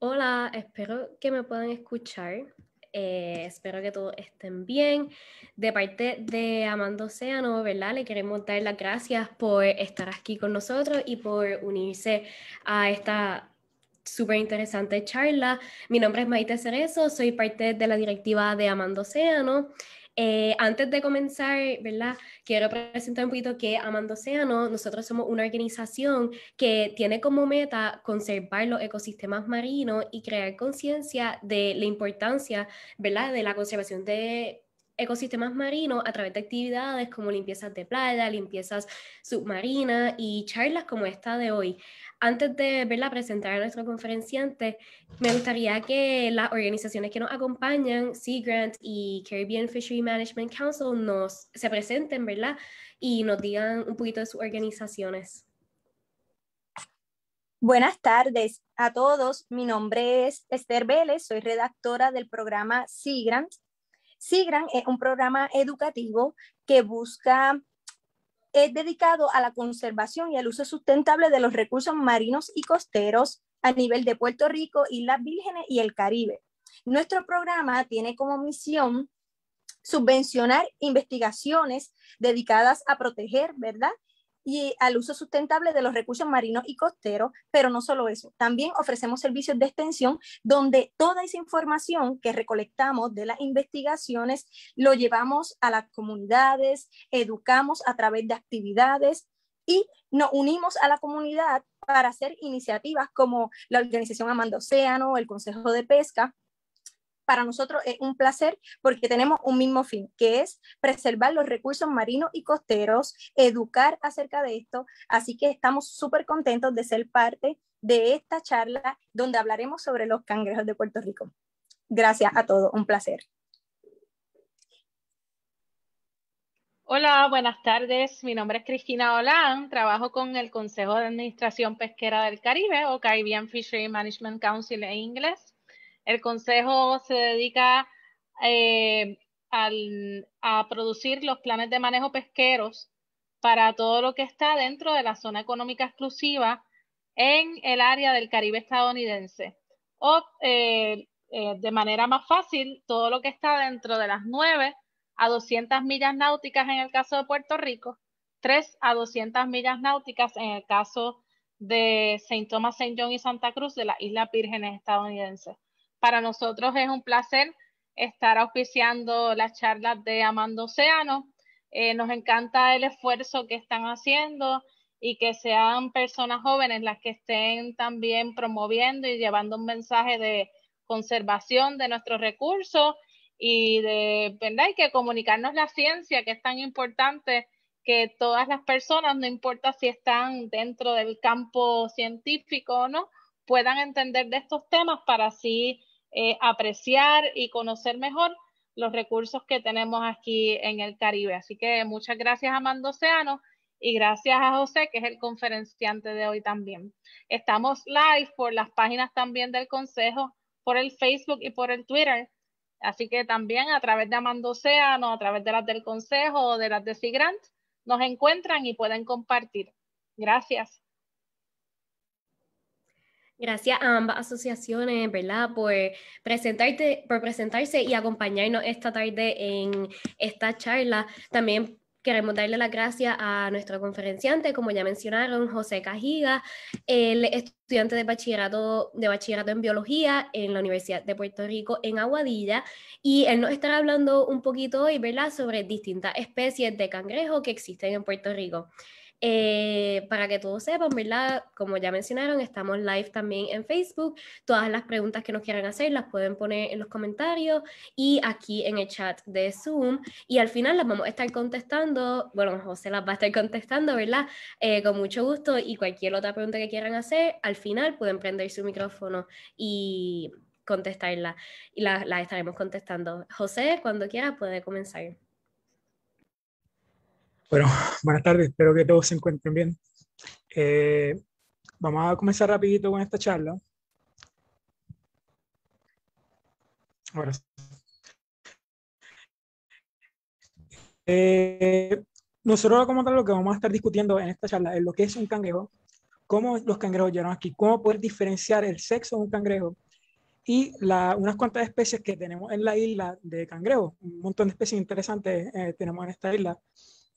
Hola, espero que me puedan escuchar. Eh, espero que todos estén bien. De parte de Amando Océano, ¿verdad? Le queremos dar las gracias por estar aquí con nosotros y por unirse a esta súper interesante charla. Mi nombre es Maite Cerezo, soy parte de la directiva de Amando Océano eh, antes de comenzar, ¿verdad? Quiero presentar un poquito que Amando nosotros somos una organización que tiene como meta conservar los ecosistemas marinos y crear conciencia de la importancia, ¿verdad? De la conservación de ecosistemas marinos a través de actividades como limpiezas de playa, limpiezas submarinas y charlas como esta de hoy. Antes de verla presentar a nuestro conferenciante, me gustaría que las organizaciones que nos acompañan, Sea Grant y Caribbean Fishery Management Council, nos se presenten, ¿verdad? Y nos digan un poquito de sus organizaciones. Buenas tardes a todos. Mi nombre es Esther Vélez, soy redactora del programa Sea Sea Grant es un programa educativo que busca es dedicado a la conservación y al uso sustentable de los recursos marinos y costeros a nivel de Puerto Rico, Islas Vírgenes y el Caribe. Nuestro programa tiene como misión subvencionar investigaciones dedicadas a proteger, ¿verdad? y al uso sustentable de los recursos marinos y costeros, pero no solo eso, también ofrecemos servicios de extensión donde toda esa información que recolectamos de las investigaciones lo llevamos a las comunidades, educamos a través de actividades y nos unimos a la comunidad para hacer iniciativas como la Organización Amando Océano, el Consejo de Pesca, para nosotros es un placer porque tenemos un mismo fin, que es preservar los recursos marinos y costeros, educar acerca de esto. Así que estamos súper contentos de ser parte de esta charla donde hablaremos sobre los cangrejos de Puerto Rico. Gracias a todos, un placer. Hola, buenas tardes. Mi nombre es Cristina Olan. Trabajo con el Consejo de Administración Pesquera del Caribe o Caribbean Fishery Management Council en inglés. El consejo se dedica eh, a producir los planes de manejo pesqueros para todo lo que está dentro de la zona económica exclusiva en el área del Caribe estadounidense. O eh, eh, de manera más fácil, todo lo que está dentro de las 9 a 200 millas náuticas en el caso de Puerto Rico, 3 a 200 millas náuticas en el caso de Saint Thomas, St. John y Santa Cruz de las Islas Pírgenes estadounidenses. Para nosotros es un placer estar auspiciando las charlas de Amando Océano. Eh, nos encanta el esfuerzo que están haciendo y que sean personas jóvenes las que estén también promoviendo y llevando un mensaje de conservación de nuestros recursos y de que comunicarnos la ciencia que es tan importante que todas las personas no importa si están dentro del campo científico o no puedan entender de estos temas para así eh, apreciar y conocer mejor los recursos que tenemos aquí en el Caribe. Así que muchas gracias a Mando y gracias a José, que es el conferenciante de hoy también. Estamos live por las páginas también del Consejo, por el Facebook y por el Twitter. Así que también a través de Amando a través de las del Consejo o de las de Grant, nos encuentran y pueden compartir. Gracias. Gracias a ambas asociaciones, ¿verdad? Por, presentarte, por presentarse y acompañarnos esta tarde en esta charla. También queremos darle las gracias a nuestro conferenciante, como ya mencionaron, José Cajiga, el estudiante de bachillerato, de bachillerato en biología en la Universidad de Puerto Rico en Aguadilla, y él nos estará hablando un poquito hoy, ¿verdad?, sobre distintas especies de cangrejo que existen en Puerto Rico. Eh, para que todos sepan, ¿verdad? Como ya mencionaron, estamos live también en Facebook. Todas las preguntas que nos quieran hacer las pueden poner en los comentarios y aquí en el chat de Zoom. Y al final las vamos a estar contestando. Bueno, José las va a estar contestando, ¿verdad? Eh, con mucho gusto. Y cualquier otra pregunta que quieran hacer, al final pueden prender su micrófono y contestarla. Y las la estaremos contestando. José, cuando quiera, puede comenzar. Bueno, buenas tardes, espero que todos se encuentren bien. Eh, vamos a comenzar rapidito con esta charla. Ahora eh, nosotros como tal lo que vamos a estar discutiendo en esta charla es lo que es un cangrejo, cómo los cangrejos llegaron aquí, cómo poder diferenciar el sexo de un cangrejo y unas cuantas especies que tenemos en la isla de cangrejos, un montón de especies interesantes eh, tenemos en esta isla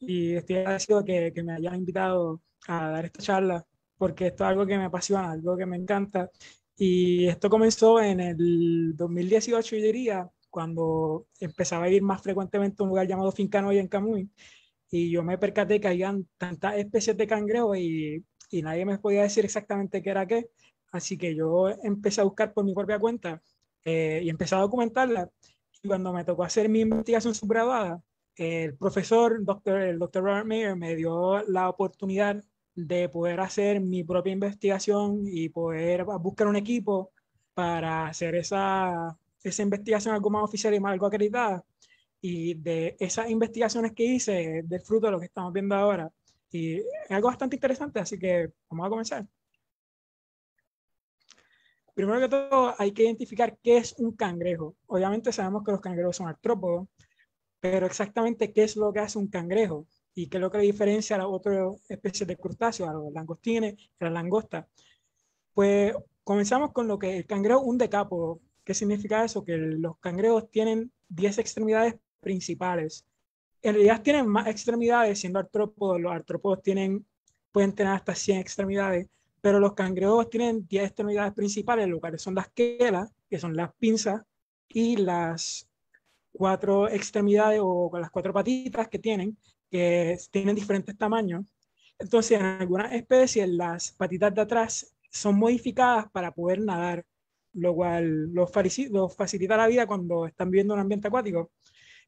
y estoy agradecido que, que me hayan invitado a dar esta charla porque esto es algo que me apasiona, algo que me encanta. Y esto comenzó en el 2018, yo diría, cuando empezaba a ir más frecuentemente a un lugar llamado Fincano y en Camuy. Y yo me percaté que había tantas especies de cangrejos y, y nadie me podía decir exactamente qué era qué. Así que yo empecé a buscar por mi propia cuenta eh, y empecé a documentarla. Y cuando me tocó hacer mi investigación subgraduada, el profesor, doctor, el doctor Robert Mayer, me dio la oportunidad de poder hacer mi propia investigación y poder buscar un equipo para hacer esa, esa investigación algo más oficial y más algo acreditada. Y de esas investigaciones que hice, del fruto de lo que estamos viendo ahora. Y es algo bastante interesante, así que vamos a comenzar. Primero que todo, hay que identificar qué es un cangrejo. Obviamente sabemos que los cangrejos son artrópodos, pero exactamente qué es lo que hace un cangrejo y qué es lo que diferencia a la otra especie de crustáceos, a los langostines, a las langostas. Pues comenzamos con lo que el cangrejo un decápodo. ¿Qué significa eso? Que los cangrejos tienen 10 extremidades principales. En realidad tienen más extremidades, siendo artrópodos, los artrópodos tienen, pueden tener hasta 100 extremidades, pero los cangrejos tienen 10 extremidades principales, lo son las quelas, que son las pinzas, y las cuatro extremidades o con las cuatro patitas que tienen, que tienen diferentes tamaños. Entonces, en algunas especies, las patitas de atrás son modificadas para poder nadar, lo cual los, facilita la vida cuando están viviendo en un ambiente acuático.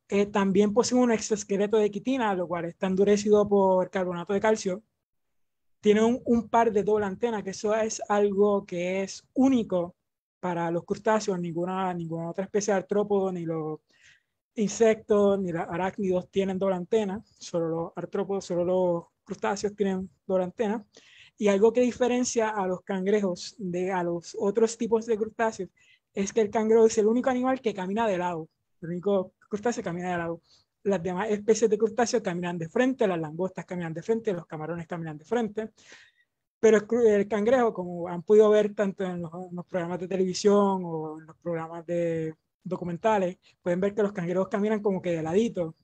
Eh, también poseen un exoesqueleto de quitina, lo cual está endurecido por carbonato de calcio. Tienen un, par de doble antena, que eso es algo que es único para los crustáceos, ninguna, ninguna otra especie de artrópodo ni los insectos ni arácnidos tienen doble antena, solo los artrópodos, solo los crustáceos tienen doble antena. Y algo que diferencia a los cangrejos de a los otros tipos de crustáceos es que el cangrejo es el único animal que camina de lado, el único crustáceo camina de lado. Las demás especies de crustáceos caminan de frente, las langostas caminan de frente, los camarones caminan de frente. Pero el, cangrejo, como han podido ver tanto en los programas de televisión o en los programas de, documentales, pueden ver que los cangrejos caminan como que de ladito.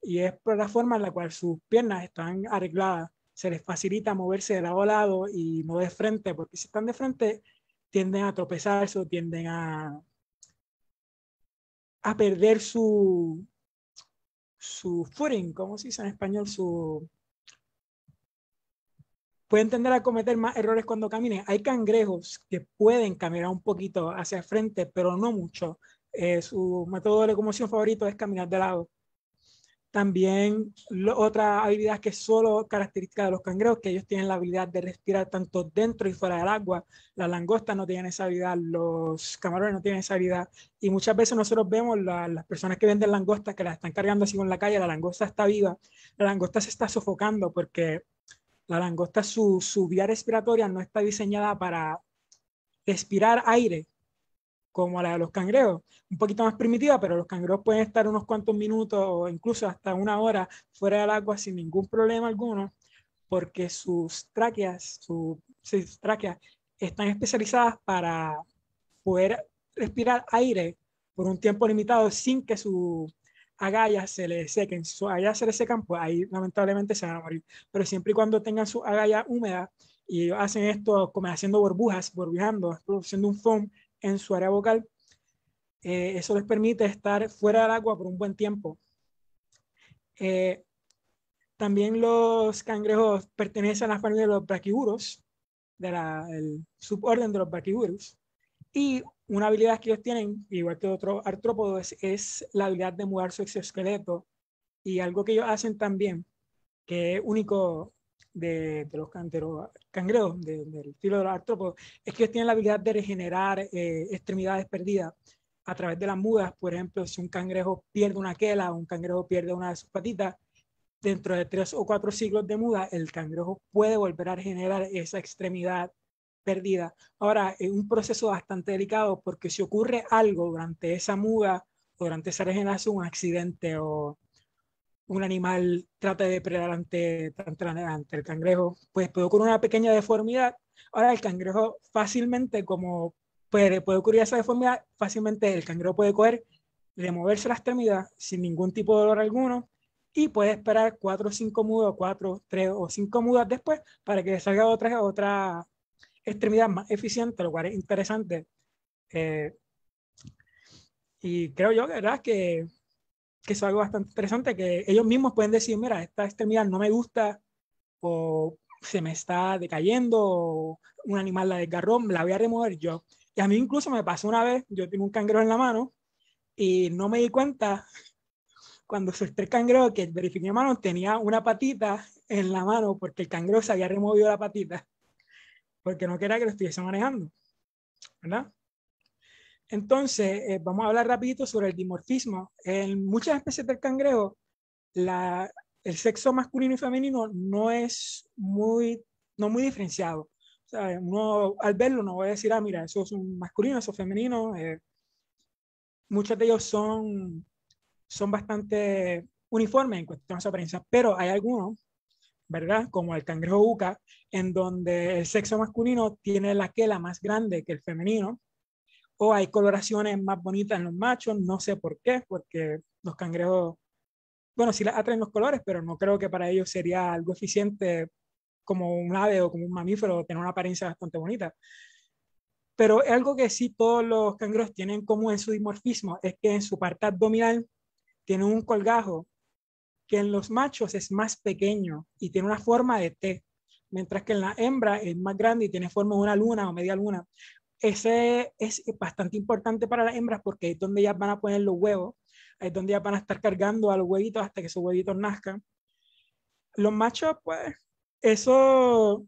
Y es por la forma en la cual sus piernas están arregladas. Se les facilita moverse de lado a lado y no de frente, porque si están de frente tienden a tropezarse o tienden a, a perder su, su footing, como se dice en español, su... Pueden tender a cometer más errores cuando caminen. Hay cangrejos que pueden caminar un poquito hacia frente, pero no mucho. Eh, su método de locomoción favorito es caminar de lado. También otra habilidad que es solo característica de los cangrejos, que ellos tienen la habilidad de respirar tanto dentro y fuera del agua. Las langostas no tienen esa habilidad, los camarones no tienen esa habilidad. Y muchas veces nosotros vemos las personas que venden langostas, que las están cargando así con la calle, la langosta está viva, la langosta se está sofocando porque la langosta, su, su vía respiratoria no está diseñada para respirar aire, como la de los cangrejos, un poquito más primitiva, pero los cangrejos pueden estar unos cuantos minutos o incluso hasta una hora fuera del agua sin ningún problema alguno, porque sus tráqueas, están especializadas para poder respirar aire por un tiempo limitado sin que sus agallas se le sequen. Si sus agallas se le secan, pues ahí lamentablemente se van a morir. Pero siempre y cuando tengan su agallas húmedas, y hacen esto como haciendo burbujas, burbujando, produciendo un foam en su área vocal. Eh, eso les permite estar fuera del agua por un buen tiempo. Eh, también los cangrejos pertenecen a la familia de los braquiburos, del la suborden de los braquiburos. Y una habilidad que ellos tienen, igual que otros artrópodos, es la habilidad de mudar su exoesqueleto. Y algo que ellos hacen también, que es único de, los cangrejos, del estilo de los artrópodos, es que tienen la habilidad de regenerar eh, extremidades perdidas a través de las mudas. Por ejemplo, si un cangrejo pierde una quela, o un cangrejo pierde una de sus patitas, dentro de tres o cuatro siglos de muda, el cangrejo puede volver a regenerar esa extremidad perdida. Ahora, es un proceso bastante delicado porque si ocurre algo durante esa muda, durante esa regeneración, un accidente o un animal trata de depredar ante, el cangrejo, pues puede ocurrir una pequeña deformidad. Ahora el cangrejo fácilmente, como puede, puede ocurrir esa deformidad, fácilmente el cangrejo puede coger, removerse la extremidad sin ningún tipo de dolor alguno y puede esperar cuatro o cinco mudas, cuatro, tres o cinco mudas después para que salga otra, otra extremidad más eficiente, lo cual es interesante. Eh, y creo yo, ¿verdad? Que que es algo bastante interesante, que ellos mismos pueden decir, mira, esta extremidad no me gusta o se me está decayendo o un animal la desgarró, la voy a remover yo. Y a mí incluso me pasó una vez, yo tengo un cangrejo en la mano y no me di cuenta cuando solté el cangrejo que verifiqué mi mano tenía una patita en la mano porque el cangrejo se había removido la patita porque no quería que lo estuviese manejando. ¿Verdad? Entonces, eh, vamos a hablar rapidito sobre el dimorfismo. En muchas especies del cangrejo, el sexo masculino y femenino no es muy, no muy diferenciado. O sea, uno, al verlo no voy a decir, ah, mira, eso es un masculino, eso es femenino. Eh, muchos de ellos son, son bastante uniformes en cuestión de su apariencia, pero hay algunos, ¿verdad? Como el cangrejo Uca en donde el sexo masculino tiene la quela más grande que el femenino o hay coloraciones más bonitas en los machos, no sé por qué, porque los cangrejos, bueno, sí les atraen los colores, pero no creo que para ellos sería algo eficiente como un ave o como un mamífero, tener una apariencia bastante bonita. Pero algo que sí todos los cangrejos tienen como en su dimorfismo es que en su parte abdominal tiene un colgajo que en los machos es más pequeño y tiene una forma de T, mientras que en la hembra es más grande y tiene forma de una luna o media luna ese es bastante importante para las hembras porque es donde ellas van a poner los huevos, es donde ellas van a estar cargando a los huevitos hasta que esos huevitos nazcan. Los machos, pues, eso,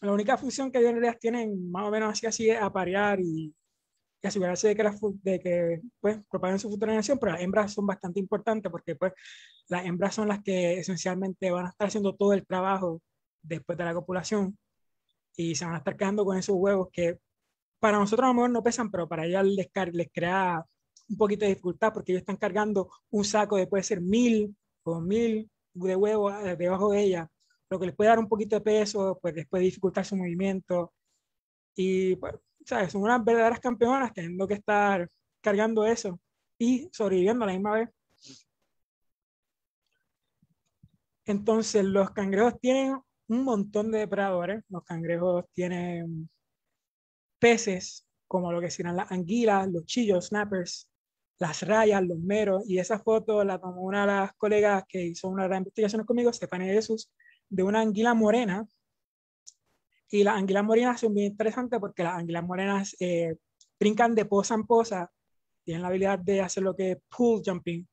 la única función que ellas tienen, más o menos así, así es aparear y, y asegurarse de que, pues, propaguen su futura nación, pero las hembras son bastante importantes porque pues, las hembras son las que esencialmente van a estar haciendo todo el trabajo después de la copulación y se van a estar quedando con esos huevos que para nosotros a lo mejor no pesan, pero para ella les, les crea un poquito de dificultad porque ellos están cargando un saco de puede ser mil o mil de huevos ah, debajo de ella, lo que les puede dar un poquito de peso, pues les puede dificultar su movimiento. Y pues, ¿sabes? Son unas verdaderas campeonas teniendo que estar cargando eso y sobreviviendo a la misma vez. Entonces, los cangrejos tienen un montón de depredadores. Los cangrejos tienen peces, como lo que serán las anguilas, los chillos, snappers, las rayas, los meros, y esa foto la tomó una de las colegas que hizo una investigación conmigo, Stephanie Jesús, de una anguila morena. Y las anguilas morenas son bien interesantes porque las anguilas morenas eh, brincan de posa en posa, tienen la habilidad de hacer lo que es pool jumping,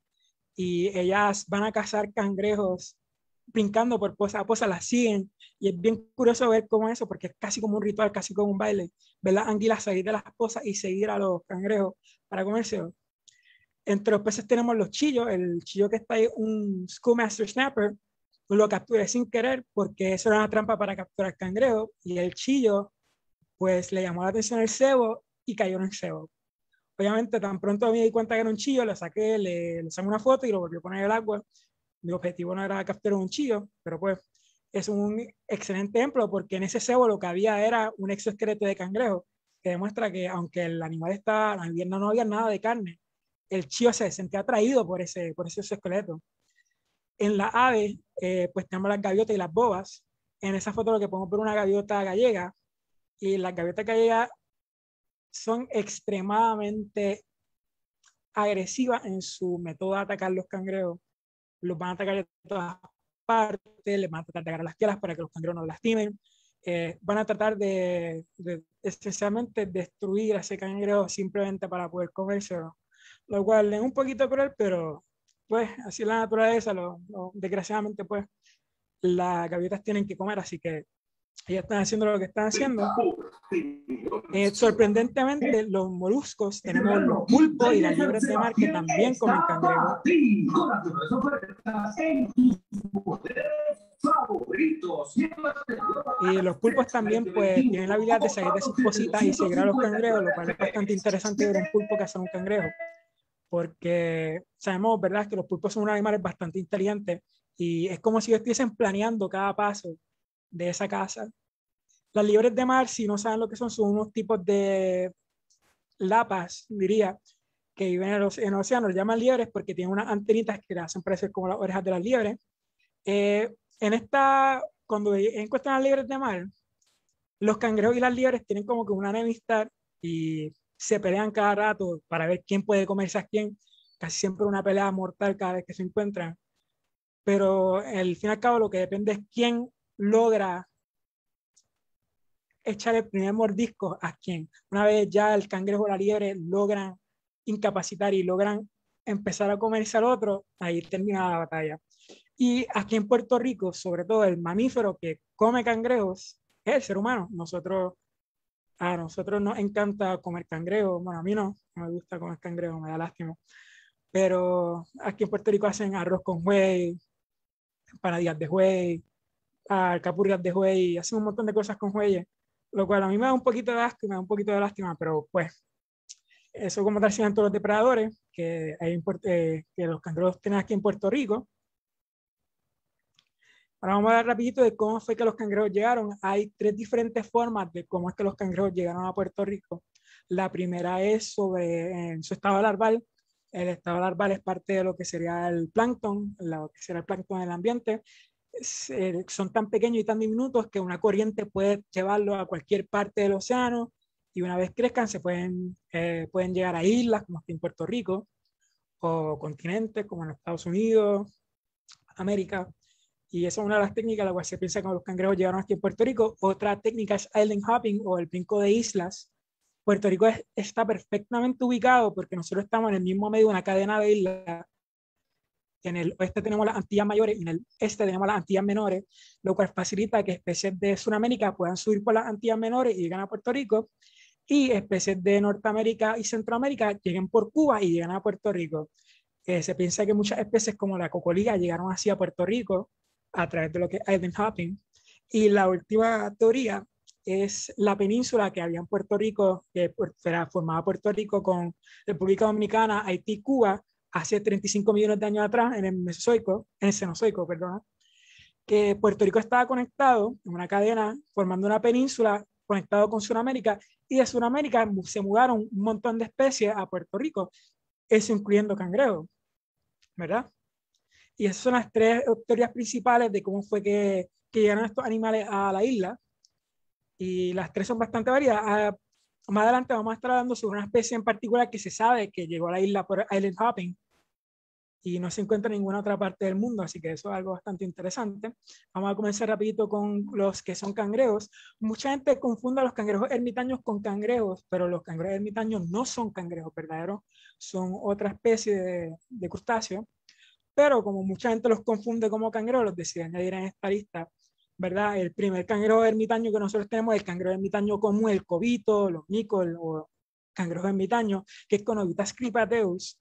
y ellas van a cazar cangrejos brincando por posa a posa, las siguen. Y es bien curioso ver cómo eso, porque es casi como un ritual, casi como un baile. Ver las anguilas salir de las pozas y seguir a los cangrejos para comerse. Entre los peces tenemos los chillos. El chillo que está ahí, un Schoolmaster Snapper, lo capturé sin querer porque eso era una trampa para capturar cangrejos. Y el chillo, pues le llamó la atención el cebo y cayó en el cebo. Obviamente, tan pronto me di cuenta que era un chillo, lo saqué, le, le saqué una foto y lo volví a poner en el agua mi objetivo no era capturar un chío, pero pues es un excelente ejemplo porque en ese cebo lo que había era un exoesqueleto de cangrejo que demuestra que aunque el animal está, la no, no había nada de carne, el chío se sentía atraído por ese, por ese exoesqueleto. En la ave, eh, pues tenemos las gaviotas y las bobas. En esa foto lo que pongo es una gaviota gallega y las gaviotas gallegas son extremadamente agresivas en su método de atacar los cangrejos los van a atacar de todas partes, les van a tratar de agarrar las quelas para que los cangrejos no lastimen, eh, van a tratar de, esencialmente destruir a ese cangrejo simplemente para poder comérselo, lo cual es un poquito cruel, pero pues así es la naturaleza, desgraciadamente pues las gaviotas tienen que comer, así que ellos están haciendo lo que están haciendo. Eh, sorprendentemente, los moluscos, tenemos los pulpos y las libras de mar que también comen cangrejos. Y los pulpos también pues tienen la habilidad de salir de sus cositas y seguir a los cangrejos, lo cual es bastante interesante ver un pulpo que hace un cangrejo. Porque sabemos, ¿verdad?, que los pulpos son un animales bastante inteligentes y es como si estuviesen planeando cada paso de esa casa. Las liebres de mar, si no saben lo que son, son unos tipos de lapas, diría, que viven en, los, en llaman liebres porque tienen unas antenitas que le hacen parecer como las orejas de las liebres. Eh, en esta, cuando encuentran las liebres de mar, los cangrejos y las liebres tienen como que una enemistad y se pelean cada rato para ver quién puede comerse a quién. Casi siempre una pelea mortal cada vez que se encuentran. Pero al fin y al cabo lo que depende es quién logra echar el primer mordisco a quien una vez ya el cangrejo o la liebre logran incapacitar y logran empezar a comerse al otro, ahí termina la batalla. Y aquí en Puerto Rico, sobre todo el mamífero que come cangrejos es el ser humano. Nosotros, a nosotros nos encanta comer cangrejo Bueno, a mí no, no me gusta comer cangrejo me da lástima. Pero aquí en Puerto Rico hacen arroz con para días de huey, a Capurgas de Juey y hacen un montón de cosas con Jueyes, lo cual a mí me da un poquito de asco me da un poquito de lástima, pero pues eso como tal todos los depredadores que, hay, eh, que los cangrejos tienen aquí en Puerto Rico. Ahora vamos a hablar rapidito de cómo fue que los cangrejos llegaron. Hay tres diferentes formas de cómo es que los cangrejos llegaron a Puerto Rico. La primera es sobre en su estado larval. El estado larval es parte de lo que sería el plancton, lo que sería el plancton del ambiente. Eh, son tan pequeños y tan diminutos que una corriente puede llevarlo a cualquier parte del océano y una vez crezcan se pueden, eh, pueden llegar a islas como aquí en Puerto Rico o continentes como en Estados Unidos, América. Y esa es una de las técnicas a la cual se piensa que los cangrejos llegaron aquí en Puerto Rico. Otra técnica es island hopping o el brinco de islas. Puerto Rico está perfectamente ubicado porque nosotros estamos en el mismo medio de una cadena de islas en el oeste tenemos las Antillas mayores y en el este tenemos las Antillas menores, lo cual facilita que especies de Sudamérica puedan subir por las Antillas menores y llegan a Puerto Rico, y especies de Norteamérica y Centroamérica lleguen por Cuba y llegan a Puerto Rico. Eh, se piensa que muchas especies como la cocolía llegaron así a Puerto Rico a través de lo que es island hopping. Y la última teoría es la península que había en Puerto Rico, que era formada Puerto Rico con República Dominicana, Haití, Cuba, hace 35 millones de años atrás, en el Mesozoico, en el Cenozoico, perdona, que Puerto Rico estaba conectado en una cadena, formando una península conectado con Sudamérica, y de Sudamérica se mudaron un montón de especies a Puerto Rico, eso incluyendo cangrejos, ¿verdad? Y esas son las tres teorías principales de cómo fue que, que llegaron estos animales a la isla, y las tres son bastante variadas. Ah, más adelante vamos a estar hablando sobre una especie en particular que se sabe que llegó a la isla por island hopping, y no se encuentra en ninguna otra parte del mundo, así que eso es algo bastante interesante. Vamos a comenzar rapidito con los que son cangrejos. Mucha gente confunda los cangrejos ermitaños con cangrejos, pero los cangrejos ermitaños no son cangrejos verdaderos, son otra especie de, crustáceo, pero como mucha gente los confunde como cangrejos, los decidí añadir en esta lista. ¿Verdad? El primer cangrejo ermitaño que nosotros tenemos es el cangrejo ermitaño común, el cobito, los nicol o cangrejo ermitaños, que es Conobitas cripateus,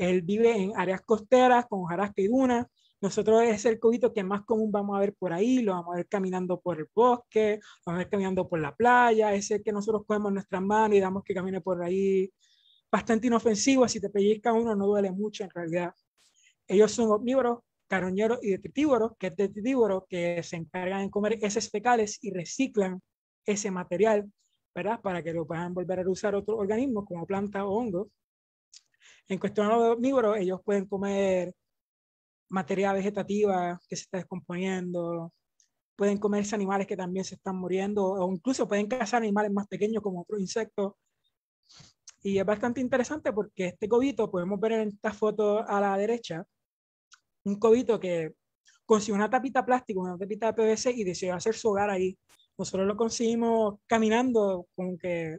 él vive en áreas costeras con hojarasca y dunas. Nosotros es el cobito que más común vamos a ver por ahí, lo vamos a ver caminando por el bosque, lo vamos a ver caminando por la playa, es el que nosotros cogemos nuestras manos y damos que camine por ahí bastante inofensivo, si te pellizca uno no duele mucho en realidad. Ellos son omnívoros, carroñeros y detritívoros, que es detritívoro que se encargan de comer esos fecales y reciclan ese material, ¿verdad? Para que lo puedan volver a usar otros organismos como plantas o hongos. En cuestión de omnívoros, ellos pueden comer materia vegetativa que se está descomponiendo, pueden comerse animales que también se están muriendo, o incluso pueden cazar animales más pequeños como otros insectos. Y es bastante interesante porque este cobito, podemos ver en esta foto a la derecha, un cobito que consiguió una tapita plástica, una tapita de PVC y decidió hacer su hogar ahí. Nosotros lo conseguimos caminando, con que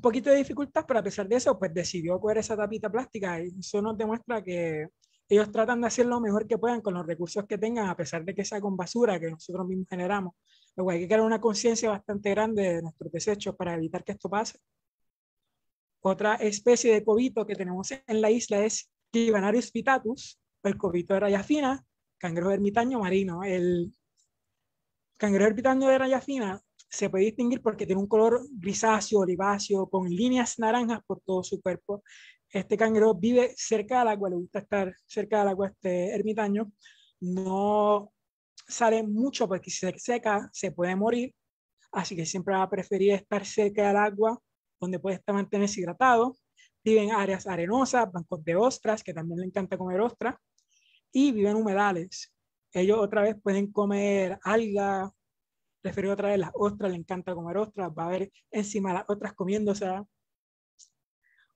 poquito de dificultad, pero a pesar de eso, pues decidió coger esa tapita plástica y eso nos demuestra que ellos tratan de hacer lo mejor que puedan con los recursos que tengan, a pesar de que sea con basura que nosotros mismos generamos. Luego hay que crear una conciencia bastante grande de nuestros desechos para evitar que esto pase. Otra especie de cobito que tenemos en la isla es Givanarius pitatus, el cobito de raya fina, cangrejo ermitaño marino. El cangrejo ermitaño de raya fina se puede distinguir porque tiene un color grisáceo, oliváceo, con líneas naranjas por todo su cuerpo. Este cangrejo vive cerca del agua, le gusta estar cerca del agua este ermitaño. No sale mucho porque si se seca se puede morir, así que siempre va a preferir estar cerca del agua donde puede estar mantenerse hidratado. Vive en áreas arenosas, bancos de ostras, que también le encanta comer ostras, y vive en humedales. Ellos otra vez pueden comer alga, prefiero otra vez las ostras, le encanta comer ostras, va a ver encima las otras comiéndose.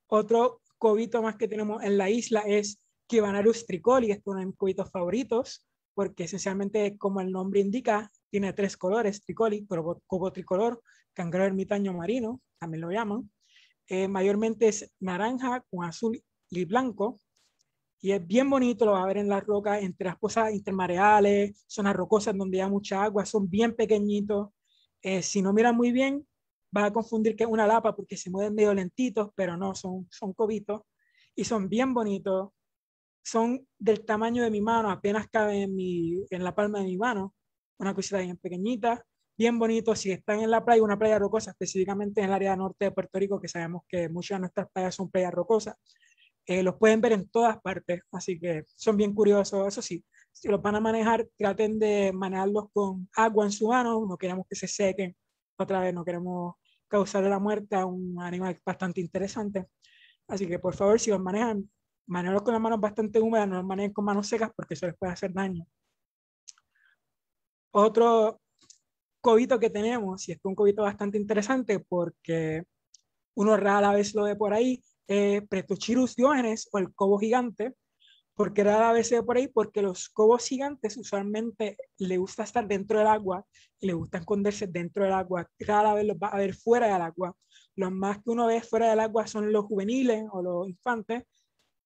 Otro cobito más que tenemos en la isla es Kibanarus tricoli, es uno de mis cobitos favoritos, porque esencialmente, como el nombre indica, tiene tres colores, tricoli, cubo tricolor, cangrejo ermitaño marino, también lo llaman. Eh, mayormente es naranja con azul y blanco. Y es bien bonito, lo va a ver en las rocas, entre las cosas intermareales, zonas rocosas donde hay mucha agua, son bien pequeñitos. Eh, si no miran muy bien, vas a confundir que es una lapa porque se mueven medio lentitos, pero no, son, son cobitos y son bien bonitos. Son del tamaño de mi mano, apenas caben en, mi, en la palma de mi mano, una cosita bien pequeñita, bien bonito. Si están en la playa, una playa rocosa, específicamente en el área norte de Puerto Rico, que sabemos que muchas de nuestras playas son playas rocosas, eh, los pueden ver en todas partes, así que son bien curiosos. Eso sí, si los van a manejar, traten de manejarlos con agua en su mano, no queremos que se sequen. Otra vez, no queremos causarle la muerte a un animal bastante interesante. Así que por favor, si los manejan, manejenlos con las manos bastante húmedas, no los manejen con manos secas porque eso les puede hacer daño. Otro cobito que tenemos, y es un cobito bastante interesante porque uno rara vez lo ve por ahí, eh, Pretochirus Diógenes o el cobo gigante, porque era a veces por ahí, porque los cobos gigantes usualmente le gusta estar dentro del agua, y le gusta esconderse dentro del agua, cada vez los va a ver fuera del agua. Los más que uno ve fuera del agua son los juveniles o los infantes,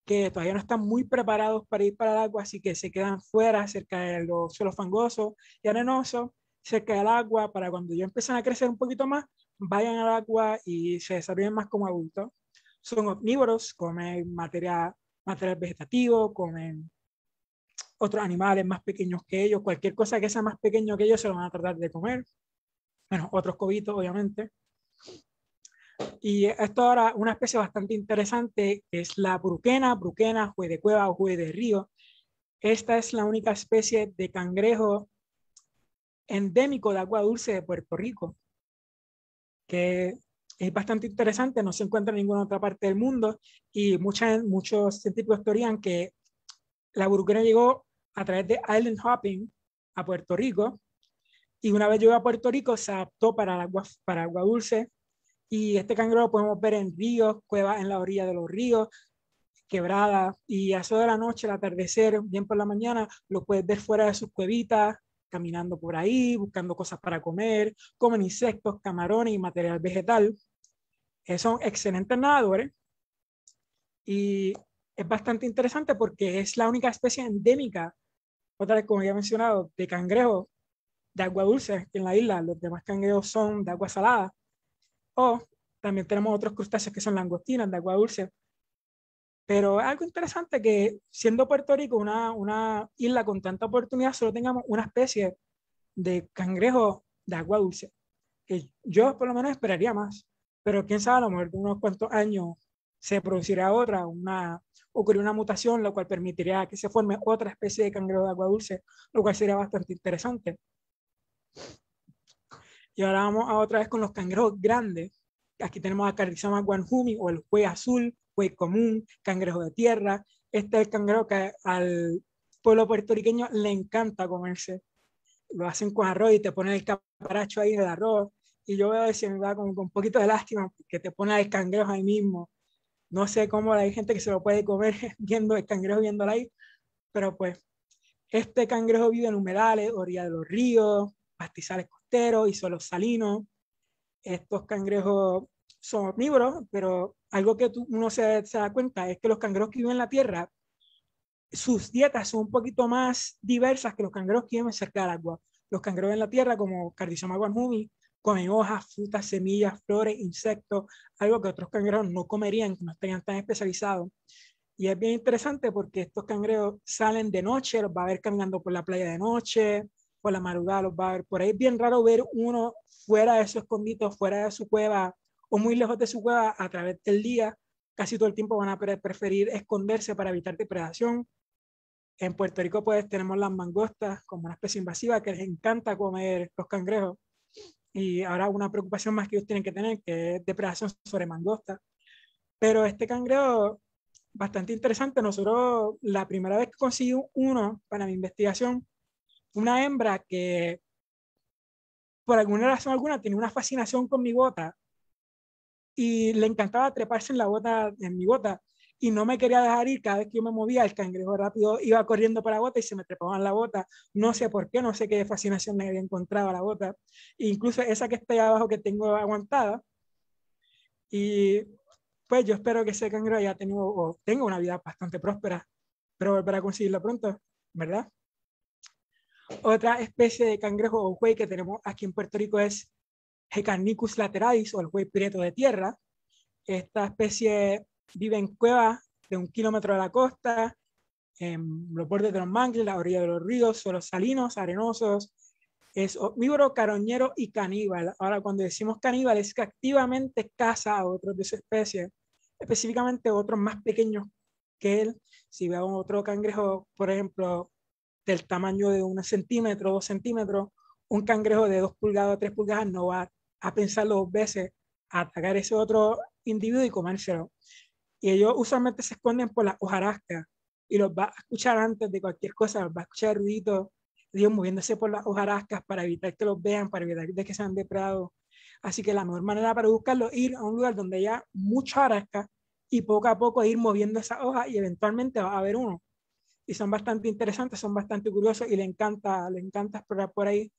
que todavía no están muy preparados para ir para el agua, así que se quedan fuera, cerca de los suelos fangosos y arenosos, cerca del agua, para cuando ya empiezan a crecer un poquito más, vayan al agua y se desarrollen más como adultos son omnívoros, comen materia, material vegetativo, comen otros animales más pequeños que ellos, cualquier cosa que sea más pequeño que ellos se lo van a tratar de comer, bueno, otros cobitos obviamente. Y esto ahora una especie bastante interesante es la bruquena, bruquena, juez de cueva o juez de río. Esta es la única especie de cangrejo endémico de agua dulce de Puerto Rico, que es bastante interesante, no se encuentra en ninguna otra parte del mundo y muchos científicos teorían que la burguera llegó a través de island hopping a Puerto Rico y una vez llegó a Puerto Rico se adaptó para agua, para agua dulce y este cangrejo lo podemos ver en ríos, cuevas en la orilla de los ríos, quebradas y a eso de la noche, al atardecer, bien por la mañana, lo puedes ver fuera de sus cuevitas, caminando por ahí, buscando cosas para comer, comen insectos, camarones y material vegetal. Eh, son excelentes nadadores y es bastante interesante porque es la única especie endémica, otra vez como ya he mencionado, de cangrejo de agua dulce en la isla. Los demás cangrejos son de agua salada. O también tenemos otros crustáceos que son langostinas de agua dulce, pero es algo interesante que siendo Puerto Rico una, isla con tanta oportunidad, solo tengamos una especie de cangrejo de agua dulce, que yo por lo menos esperaría más, pero quién sabe, a lo mejor en unos cuantos años se producirá otra, una, una mutación, lo cual permitiría que se forme otra especie de cangrejo de agua dulce, lo cual sería bastante interesante. Y ahora vamos a otra vez con los cangrejos grandes. Aquí tenemos a Carrizoma guanjumi o el juez azul pues común, cangrejo de tierra. Este es el cangrejo que al pueblo puertorriqueño le encanta comerse. Lo hacen con arroz y te ponen el caparacho ahí del arroz. Y yo veo se me con, con un poquito de lástima que te ponen el cangrejo ahí mismo. No sé cómo hay gente que se lo puede comer viendo el cangrejo viéndolo ahí, pero pues este cangrejo vive en humedales, orillas de los ríos, pastizales costeros y suelos salinos. Estos cangrejos son omnívoros, pero algo que uno se, da cuenta es que los cangrejos que viven en la tierra, sus dietas son un poquito más diversas que los cangrejos que viven cerca del agua. Los cangrejos en la tierra, como Cardizoma guanhumi, comen hojas, frutas, semillas, flores, insectos, algo que otros cangrejos no comerían, no estarían tan especializados. Y es bien interesante porque estos cangrejos salen de noche, los va a ver caminando por la playa de noche, por la madrugada los va a ver. Por ahí es bien raro ver uno fuera de su escondito, fuera de su cueva, o muy lejos de su cueva a través del día. Casi todo el tiempo van a preferir esconderse para evitar depredación. En Puerto Rico pues tenemos las mangostas como una especie invasiva que les encanta comer los cangrejos. Y ahora una preocupación más que ellos tienen que tener, que es depredación sobre mangosta. Pero este cangrejo, bastante interesante, nosotros la primera vez que conseguí uno para mi investigación, una hembra que por alguna razón alguna tiene una fascinación con mi bota y le encantaba treparse en la bota, en mi bota, y no me quería dejar ir. Cada vez que yo me movía, el cangrejo rápido iba corriendo para la bota y se me trepaba en la bota. No sé por qué, no sé qué fascinación me había encontrado a la bota. E incluso esa que está ahí abajo que tengo aguantada. Y pues yo espero que ese cangrejo haya tenido o tenga una vida bastante próspera, pero para conseguirlo pronto, ¿verdad? Otra especie de cangrejo o juez que tenemos aquí en Puerto Rico es Hecarnicus lateralis o el juez prieto de tierra. Esta especie vive en cuevas de un kilómetro de la costa, en los bordes de los mangles, la orilla de los ríos, los salinos, arenosos. Es omnívoro, caroñero y caníbal. Ahora, cuando decimos caníbal, es que activamente caza a otros de su especie, específicamente otros más pequeños que él. Si ve otro cangrejo, por ejemplo, del tamaño de un centímetro, dos centímetros, un cangrejo de dos pulgadas tres pulgadas no va a a pensarlo dos veces, a atacar a ese otro individuo y comérselo. Y ellos usualmente se esconden por las hojarascas y los va a escuchar antes de cualquier cosa, los va a escuchar ruiditos, ellos moviéndose por las hojarascas para evitar que los vean, para evitar de que sean deprados Así que la mejor manera para buscarlos es ir a un lugar donde haya mucha hojarasca y poco a poco ir moviendo esas hojas y eventualmente va a haber uno. Y son bastante interesantes, son bastante curiosos y le encanta, le encanta explorar por ahí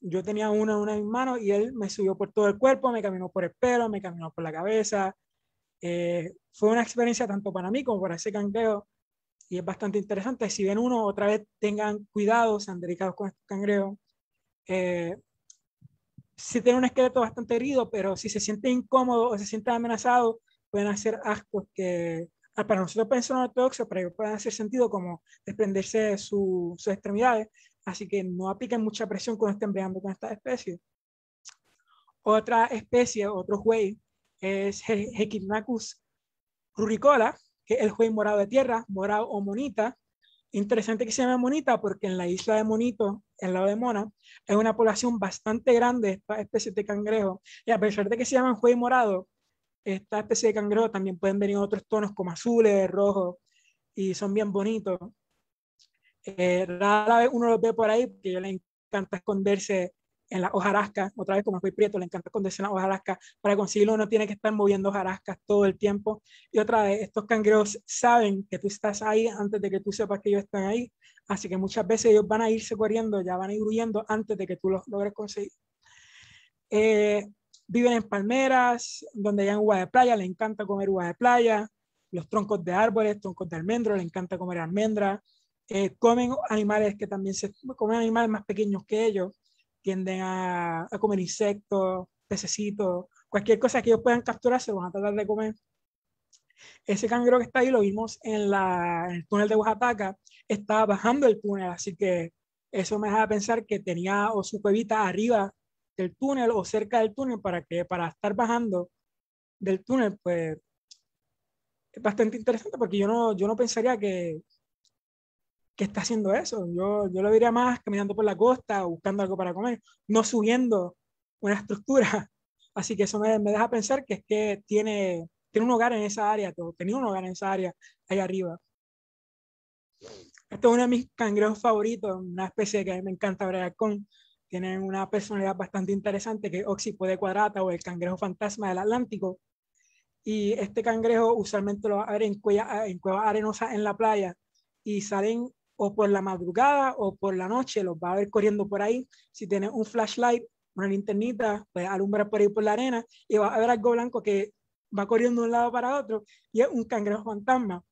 yo tenía uno en una de mis manos y él me subió por todo el cuerpo, me caminó por el pelo, me caminó por la cabeza. Eh, fue una experiencia tanto para mí como para ese cangreo y es bastante interesante. Si ven uno, otra vez tengan cuidado, sean delicados con estos cangrejos. Eh, si tiene un esqueleto bastante herido, pero si se siente incómodo o se siente amenazado, pueden hacer ascos que ah, para nosotros pensamos ortodoxos, para ellos pueden hacer sentido como desprenderse de sus extremidades, Así que no apliquen mucha presión cuando estén bregando con esta especie. Otra especie, otro juey, es Equinacus ruricola, que es el juey morado de tierra, morado o monita. Interesante que se llame monita porque en la isla de Monito, en la de Mona, es una población bastante grande esta especie de cangrejo. Y a pesar de que se llaman juey morado, esta especie de cangrejo también pueden venir otros tonos como azules, rojos, y son bien bonitos. Eh, rara vez uno los ve por ahí porque yo le encanta esconderse en las hojarascas, otra vez como soy prieto, le encanta esconderse en las hojarascas, para conseguirlo uno tiene que estar moviendo hojarascas todo el tiempo, y otra vez, estos cangrejos saben que tú estás ahí antes de que tú sepas que ellos están ahí, así que muchas veces ellos van a irse corriendo, ya van a ir huyendo antes de que tú los logres conseguir. Eh, viven en palmeras, donde hay agua de playa, le encanta comer uva de playa, los troncos de árboles, troncos de almendro, le encanta comer almendras eh, comen animales que también se comen animales más pequeños que ellos, tienden a, a comer insectos, pececitos, cualquier cosa que ellos puedan capturar se van a tratar de comer. Ese cangrejo que está ahí lo vimos en, la, el túnel de Oaxaca, estaba bajando el túnel, así que eso me deja pensar que tenía o su cuevita arriba del túnel o cerca del túnel para que para estar bajando del túnel, pues es bastante interesante porque yo no, yo no pensaría que que está haciendo eso. Yo, yo lo vería más caminando por la costa, buscando algo para comer, no subiendo una estructura. Así que eso me, me deja pensar que es que tiene, tiene un hogar en esa área, tenía un hogar en esa área, ahí arriba. Este es uno de mis cangrejos favoritos, una especie que a mí me encanta bregar con. Tienen una personalidad bastante interesante que es de cuadrata o el cangrejo fantasma del Atlántico. Y este cangrejo usualmente lo va a en, en cuevas arenosas en la playa y salen o por la madrugada o por la noche, los va a ver corriendo por ahí. Si tienes un flashlight, una linternita, pues alumbra por ahí por la arena y va a ver algo blanco que va corriendo de un lado para otro y es un cangrejo fantasma.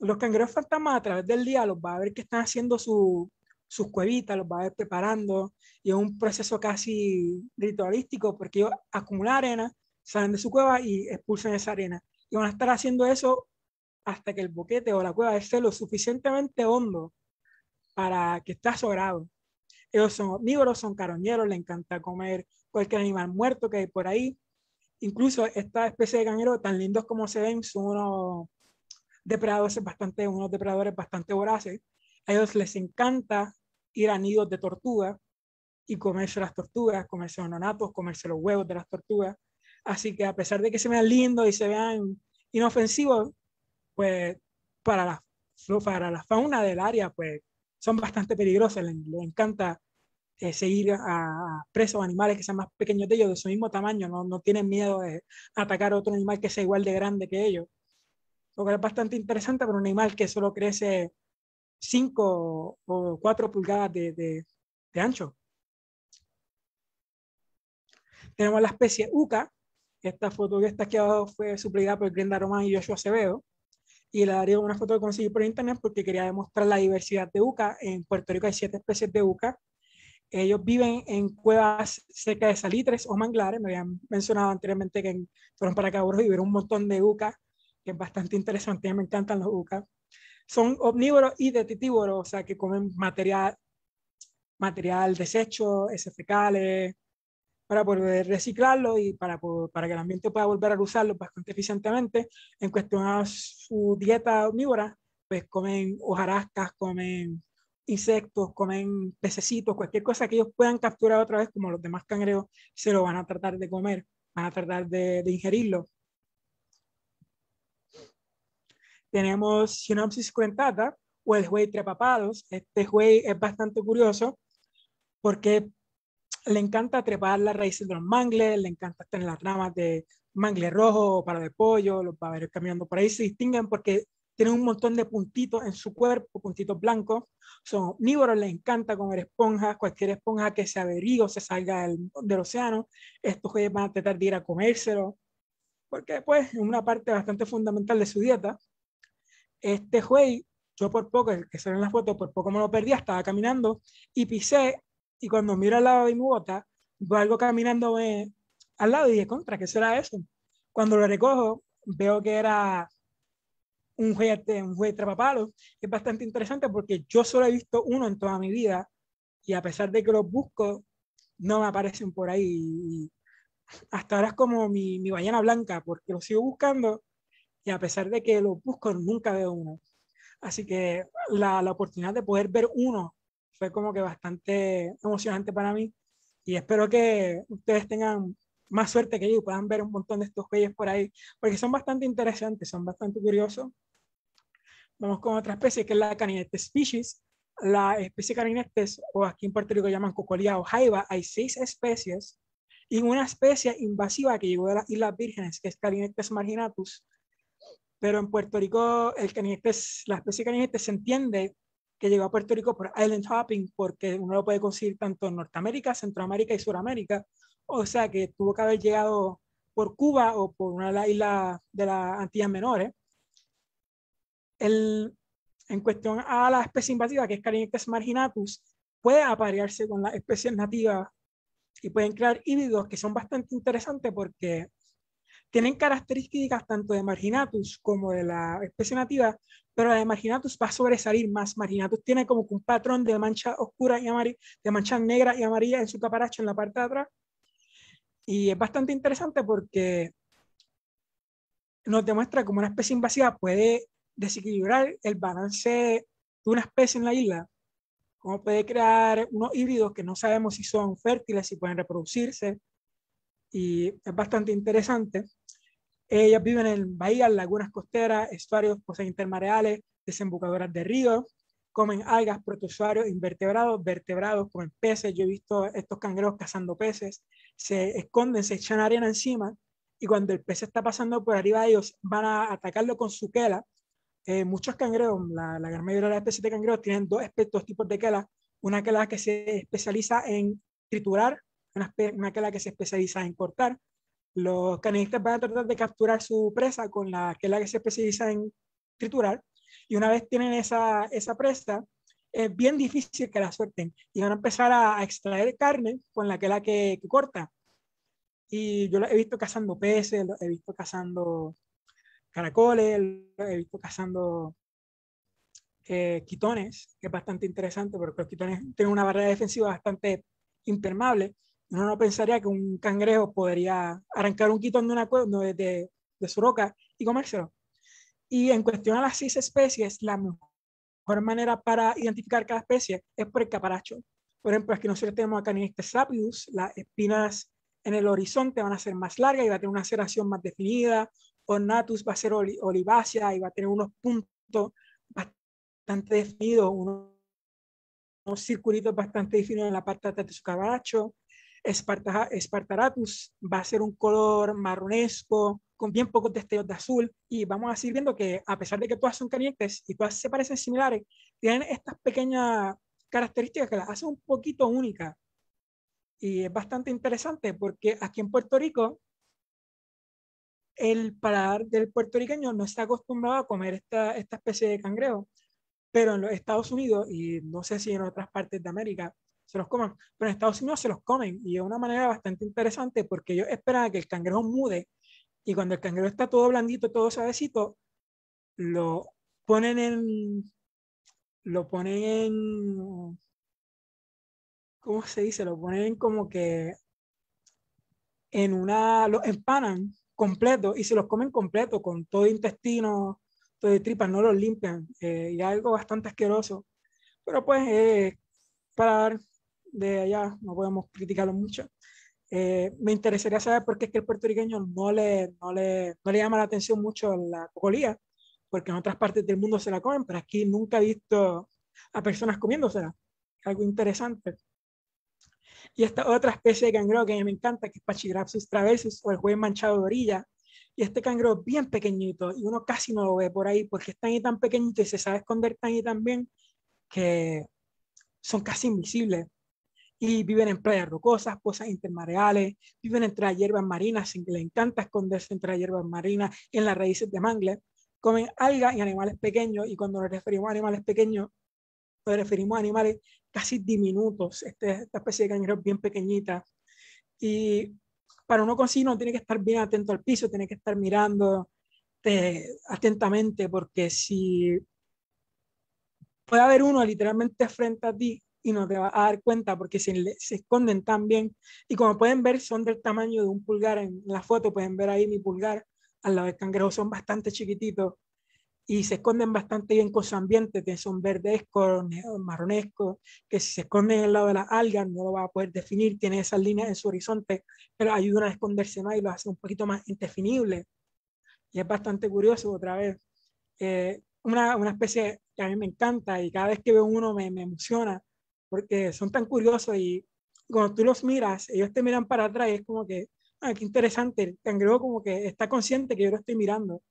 Los cangrejos fantasmas a través del día los va a ver que están haciendo su, sus cuevitas, los va a ver preparando y es un proceso casi ritualístico porque ellos acumulan arena, salen de su cueva y expulsan esa arena. Y van a estar haciendo eso hasta que el boquete o la cueva esté lo suficientemente hondo para que está sobrado. Ellos son omnívoros, son caroñeros, le encanta comer cualquier animal muerto que hay por ahí. Incluso esta especie de cañero, tan lindos como se ven, son unos depredadores bastante, unos depredadores bastante voraces. A ellos les encanta ir a nidos de tortugas. y comerse las tortugas, comerse los nonatos, comerse los huevos de las tortugas. Así que a pesar de que se vean lindos y se vean inofensivos, pues para la, para la fauna del área, pues son bastante peligrosas, les, encanta eh, seguir a, presos animales que sean más pequeños de ellos, de su mismo tamaño, no, tienen miedo de atacar a otro animal que sea igual de grande que ellos. Lo que es bastante interesante para un animal que solo crece 5 o 4 pulgadas de, ancho. Tenemos la especie Uca, esta foto que está aquí abajo fue suplida por Glenda Román y Joshua Acevedo y le daría una foto que conseguí por internet porque quería demostrar la diversidad de UCA. En Puerto Rico hay siete especies de UCA. Ellos viven en cuevas cerca de salitres o manglares. Me habían mencionado anteriormente que fueron para Rojo y vieron un montón de UCA, que es bastante interesante. Me encantan los UCA. Son omnívoros y detritívoros, o sea, que comen material, material desecho, heces fecales, para poder reciclarlo y para, que el ambiente pueda volver a usarlo bastante eficientemente. En cuestión a su dieta omnívora, pues comen hojarascas, comen insectos, comen pececitos, cualquier cosa que ellos puedan capturar otra vez, como los demás cangrejos, se lo van a tratar de comer, van a tratar de, ingerirlo. Tenemos Xenopsis cuentata o el juey trepapados. Este juey es bastante curioso porque le encanta trepar las raíces de los mangles, le encanta tener las ramas de mangle rojo, para de pollo, los ver caminando por ahí se distinguen porque tienen un montón de puntitos en su cuerpo, puntitos blancos, son omnívoros, le encanta comer esponjas, cualquier esponja que se averíe o se salga del, océano, estos jueves van a tratar de ir a comérselo, porque pues es una parte bastante fundamental de su dieta. Este juez, yo por poco, el que sale en la foto, por poco me lo perdí, estaba caminando y pisé y cuando miro al lado de mi bota, veo algo caminando al lado y dije, contra, ¿qué será eso? Cuando lo recojo, veo que era un juez un juguete trapapalo. Es bastante interesante porque yo solo he visto uno en toda mi vida y a pesar de que lo busco, no me aparecen por ahí. hasta ahora es como mi, mi ballena blanca porque lo sigo buscando y a pesar de que lo busco, nunca veo uno. Así que la, la oportunidad de poder ver uno fue como que bastante emocionante para mí y espero que ustedes tengan más suerte que yo y puedan ver un montón de estos güeyes por ahí, porque son bastante interesantes, son bastante curiosos. Vamos con otra especie que es la Caninete species. La especie Caninete, o aquí en Puerto Rico llaman cocolia o jaiba, hay seis especies y una especie invasiva que llegó de las Islas Vírgenes, que es Caninete marginatus. Pero en Puerto Rico, el la especie Caninete se entiende que llegó a Puerto Rico por island hopping, porque uno lo puede conseguir tanto en Norteamérica, Centroamérica y Suramérica. O sea que tuvo que haber llegado por Cuba o por una de las islas de las Antillas Menores. El, en cuestión a la especie invasiva, que es Carinetes marginatus, puede aparearse con las especies nativas y pueden crear híbridos que son bastante interesantes porque tienen características tanto de marginatus como de la especie nativa, pero la de Marginatus va a sobresalir más. Marginatus tiene como un patrón de mancha oscura y amarilla, de mancha negra y amarilla en su caparacho en la parte de atrás. Y es bastante interesante porque nos demuestra cómo una especie invasiva puede desequilibrar el balance de una especie en la isla, cómo puede crear unos híbridos que no sabemos si son fértiles, si pueden reproducirse. Y es bastante interesante. Ellas viven en bahías, lagunas costeras, estuarios, pozas intermareales, desembocaduras de ríos, comen algas, protozoarios, invertebrados, vertebrados, comen peces. Yo he visto estos cangrejos cazando peces, se esconden, se echan arena encima y cuando el pez está pasando por arriba de ellos van a atacarlo con su quela. Eh, muchos cangrejos, la, gran mayoría de las especies de cangrejos tienen dos, aspectos tipos de quela. Una quela que se especializa en triturar, una quela que se especializa en cortar. Los canibistas van a tratar de capturar su presa con la que es la que se especializa en triturar. Y una vez tienen esa, esa presa, es bien difícil que la suelten y van a empezar a, extraer carne con la que la que, corta. Y yo lo he visto cazando peces, he visto cazando caracoles, he visto cazando eh, quitones, que es bastante interesante porque los quitones tienen una barrera defensiva bastante impermeable uno no pensaría que un cangrejo podría arrancar un quitón de una de, su roca y comérselo. Y en cuestión a las seis especies, la mejor manera para identificar cada especie es por el caparacho. Por ejemplo, aquí nosotros tenemos a este sapidus, las espinas en el horizonte van a ser más largas y va a tener una aceración más definida. Ornatus va a ser olivácea y va a tener unos puntos bastante definidos, unos, unos circulitos bastante definidos en la parte de de su caparacho. Espartaratus va a ser un color marronesco, con bien pocos destellos de azul, y vamos a seguir viendo que a pesar de que todas son calientes y todas se parecen similares, tienen estas pequeñas características que las hacen un poquito únicas. Y es bastante interesante porque aquí en Puerto Rico el paladar del puertorriqueño no está acostumbrado a comer esta, esta especie de cangrejo, pero en los Estados Unidos y no sé si en otras partes de América, se los coman. Pero en Estados Unidos se los comen y de una manera bastante interesante porque ellos esperan que el cangrejo mude y cuando el cangrejo está todo blandito, todo sabecito, lo ponen en... Lo ponen en... ¿Cómo se dice? Lo ponen como que en una... Lo empanan completo y se los comen completo con todo intestino, todo de tripas, no los limpian. Eh, y algo bastante asqueroso. Pero pues eh, para dar de allá, no podemos criticarlo mucho. Eh, me interesaría saber por qué es que el puertorriqueño no le, no le, no le llama la atención mucho la cocolía, porque en otras partes del mundo se la comen, pero aquí nunca he visto a personas comiéndosela. Algo interesante. Y esta otra especie de cangrejo que a mí me encanta, que es Pachygrapsus traversus o el juez manchado de orilla. Y este cangrejo es bien pequeñito y uno casi no lo ve por ahí porque es tan y tan pequeñito y se sabe esconder tan y tan bien que son casi invisibles y viven en playas rocosas, cosas intermareales, viven entre hierbas marinas, les encanta esconderse entre hierbas marinas, en las raíces de mangles, comen algas y animales pequeños, y cuando nos referimos a animales pequeños, nos referimos a animales casi diminutos, este, esta especie de cañeros bien pequeñita, y para uno conseguir tiene que estar bien atento al piso, tiene que estar mirando eh, atentamente, porque si puede haber uno literalmente frente a ti y no te vas a dar cuenta porque se, se esconden tan bien. Y como pueden ver, son del tamaño de un pulgar en la foto, pueden ver ahí mi pulgar al lado del cangrejo, son bastante chiquititos y se esconden bastante bien con su ambiente, que son verdescos, marronescos, que si se esconden al lado de las algas no lo va a poder definir, tiene esas líneas en su horizonte, pero ayudan a esconderse más y lo hace un poquito más indefinible. Y es bastante curioso otra vez. Eh, una, una, especie que a mí me encanta y cada vez que veo uno me, me emociona porque son tan curiosos y cuando tú los miras, ellos te miran para atrás y es como que, ah, qué interesante, el cangrejo como que está consciente que yo lo estoy mirando.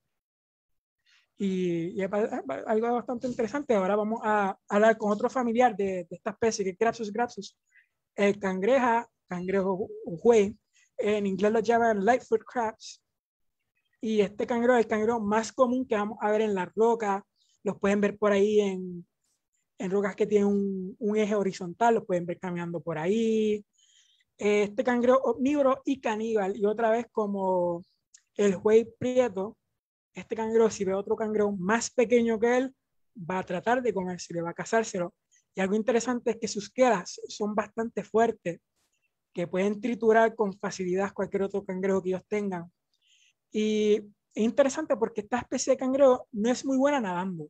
Y, algo bastante interesante, ahora vamos a, hablar con otro familiar de, esta especie, que es Grapsus grapsus, el cangreja, cangrejo güey, en inglés lo llaman Lightfoot crabs, y este cangrejo es el cangrejo más común que vamos a ver en la roca, los pueden ver por ahí en en rocas que tienen un, eje horizontal, los pueden ver caminando por ahí. Este cangrejo omnívoro y caníbal, y otra vez como el juez prieto, este cangrejo, si ve otro cangrejo más pequeño que él, va a tratar de le va a casárselo. Y algo interesante es que sus quedas son bastante fuertes, que pueden triturar con facilidad cualquier otro cangrejo que ellos tengan. Y es interesante porque esta especie de cangrejo no es muy buena nadando.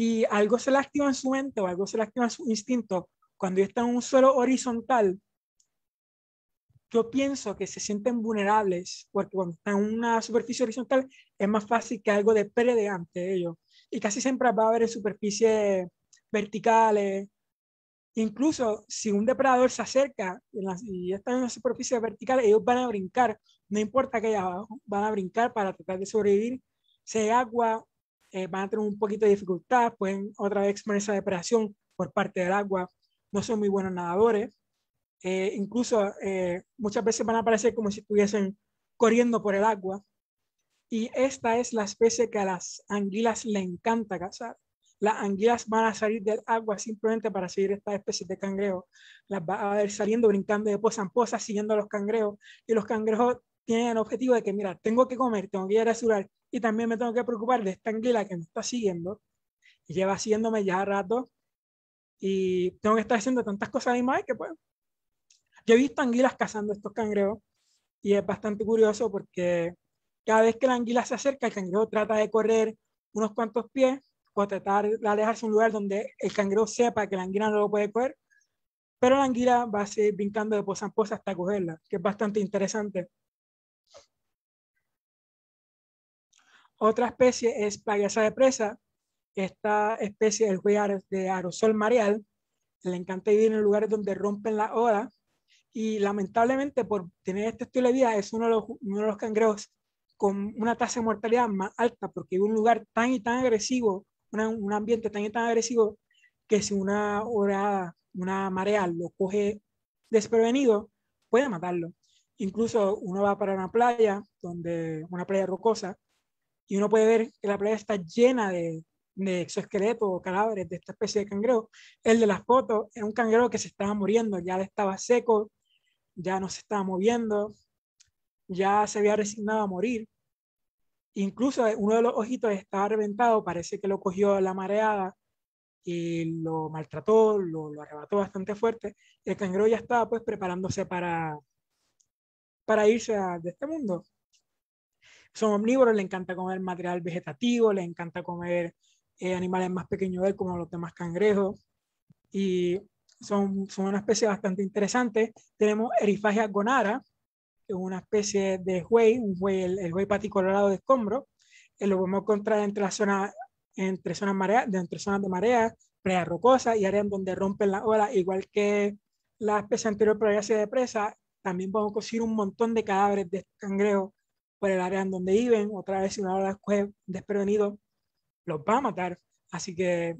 Y algo se la activa en su mente o algo se la activa en su instinto cuando está en un suelo horizontal. Yo pienso que se sienten vulnerables porque cuando están en una superficie horizontal es más fácil que algo deprede ante ellos. Y casi siempre va a haber superficies verticales. Incluso si un depredador se acerca y, está en una superficie vertical, ellos van a brincar, no importa que haya abajo, van a brincar para tratar de sobrevivir. Si hay agua, eh, van a tener un poquito de dificultad, pueden otra vez ponerse esa depredación por parte del agua, no son muy buenos nadadores, eh, incluso eh, muchas veces van a aparecer como si estuviesen corriendo por el agua. Y esta es la especie que a las anguilas le encanta cazar. Las anguilas van a salir del agua simplemente para seguir esta especie de cangrejo, Las va a ver saliendo, brincando de poza en poza, siguiendo a los cangrejos. Y los cangrejos tienen el objetivo de que, mira, tengo que comer, tengo que ir a rasurar, y también me tengo que preocupar de esta anguila que me está siguiendo y lleva siguiéndome ya rato. Y tengo que estar haciendo tantas cosas y más que puedo Yo he visto anguilas cazando estos cangrejos y es bastante curioso porque cada vez que la anguila se acerca, el cangrejo trata de correr unos cuantos pies o tratar de alejarse un lugar donde el cangrejo sepa que la anguila no lo puede coger, pero la anguila va a seguir brincando de posa en posa hasta cogerla, que es bastante interesante. Otra especie es payasa de presa. Esta especie es el de aerosol mareal. Le encanta vivir en lugares donde rompen la ola. Y lamentablemente, por tener este estilo de vida, es uno de los, cangrejos con una tasa de mortalidad más alta, porque en un lugar tan y tan agresivo, un ambiente tan y tan agresivo, que si una hora una marea lo coge desprevenido, puede matarlo. Incluso uno va para una playa, donde una playa rocosa, y uno puede ver que la playa está llena de, exoesqueletos o cadáveres de esta especie de cangrejo. El de las fotos es un cangrejo que se estaba muriendo, ya estaba seco, ya no se estaba moviendo, ya se había resignado a morir. Incluso uno de los ojitos estaba reventado, parece que lo cogió la mareada y lo maltrató, lo, arrebató bastante fuerte. El cangrejo ya estaba pues preparándose para, para irse de este mundo son omnívoros, le encanta comer material vegetativo, le encanta comer eh, animales más pequeños de como los demás cangrejos. Y son, una especie bastante interesante. Tenemos Erifagia gonara, que es una especie de juey, el, el juey paticolorado de escombro. Eh, lo podemos encontrar entre la zonas entre zonas, entre zonas de marea, playas rocosa y áreas donde rompen la olas, igual que la especie anterior, pero ya se de presa, también podemos conseguir un montón de cadáveres de cangrejos por el área en donde viven. Otra vez, si una hora después desprevenido, los va a matar. Así que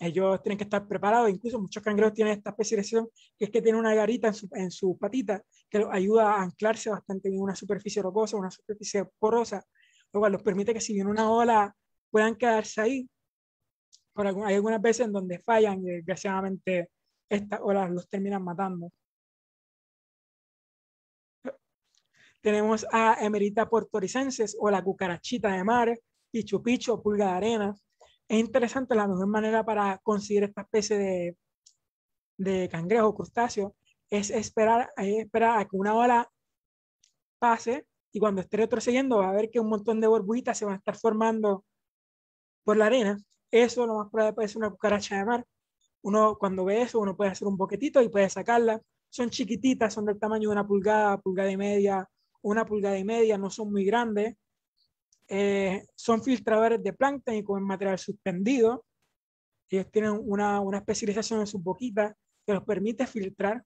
ellos tienen que estar preparados. Incluso muchos cangrejos tienen esta especialización, que es que tienen una garita en su, patita que ayuda a anclarse bastante en una superficie rocosa, una superficie porosa, lo cual los permite que si viene una ola puedan quedarse ahí. hay algunas veces en donde fallan y desgraciadamente estas olas los terminan matando. Tenemos a Emerita portoricenses o la cucarachita de mar, Pichu Pichu, pulga de arena. Es interesante la mejor manera para conseguir esta especie de, de cangrejo o crustáceo es esperar, esperar a que una ola pase y cuando esté retrocediendo va a ver que un montón de burbujitas se van a estar formando por la arena. Eso lo más probable puede ser una cucaracha de mar. Uno cuando ve eso, uno puede hacer un boquetito y puede sacarla. Son chiquititas, son del tamaño de una pulgada, pulgada y media, una pulgada y media, no son muy grandes. Eh, son filtradores de plancton y con material suspendido. Ellos tienen una, especialización en sus boquitas que los permite filtrar.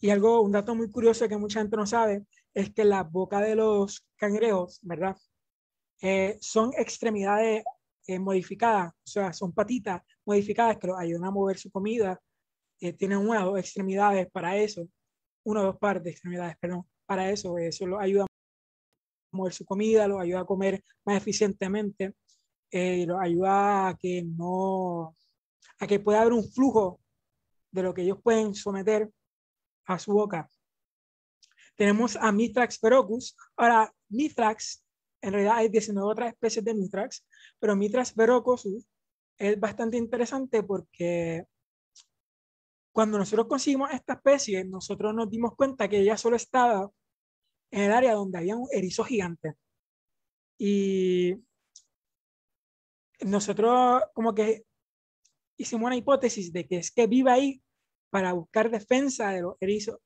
Y algo, un dato muy curioso que mucha gente no sabe, es que la boca de los cangrejos, ¿verdad? Eh, son extremidades eh, modificadas, o sea, son patitas modificadas que los ayudan a mover su comida. tienen una o dos extremidades para eso, una o dos partes de extremidades, perdón, para eso. Eh, eso lo ayuda a mover su comida, lo ayuda a comer más eficientemente, eh, lo ayuda a que no, a que pueda haber un flujo de lo que ellos pueden someter a su boca. Tenemos a Mithrax perocus Ahora, mitrax, en realidad hay 19 otras especies de Mithrax, pero mitrax ferocus es bastante interesante porque cuando nosotros conseguimos esta especie, nosotros nos dimos cuenta que ella solo estaba en el área donde había un erizo gigante. Y nosotros como que hicimos una hipótesis de que es que vive ahí para buscar defensa de los erizos.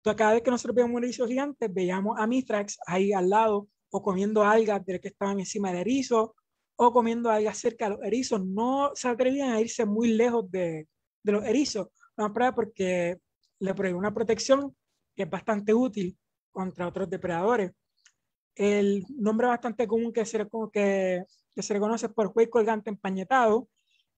Entonces, cada vez que nosotros veíamos un erizo gigante, veíamos a Mitrax ahí al lado o comiendo algas de que estaban encima del erizo o comiendo algas cerca de los erizos. No se atrevían a irse muy lejos de, de los erizos, prueba porque le prohíbe una protección que es bastante útil contra otros depredadores. El nombre bastante común que se, que, que se reconoce por juez colgante empañetado,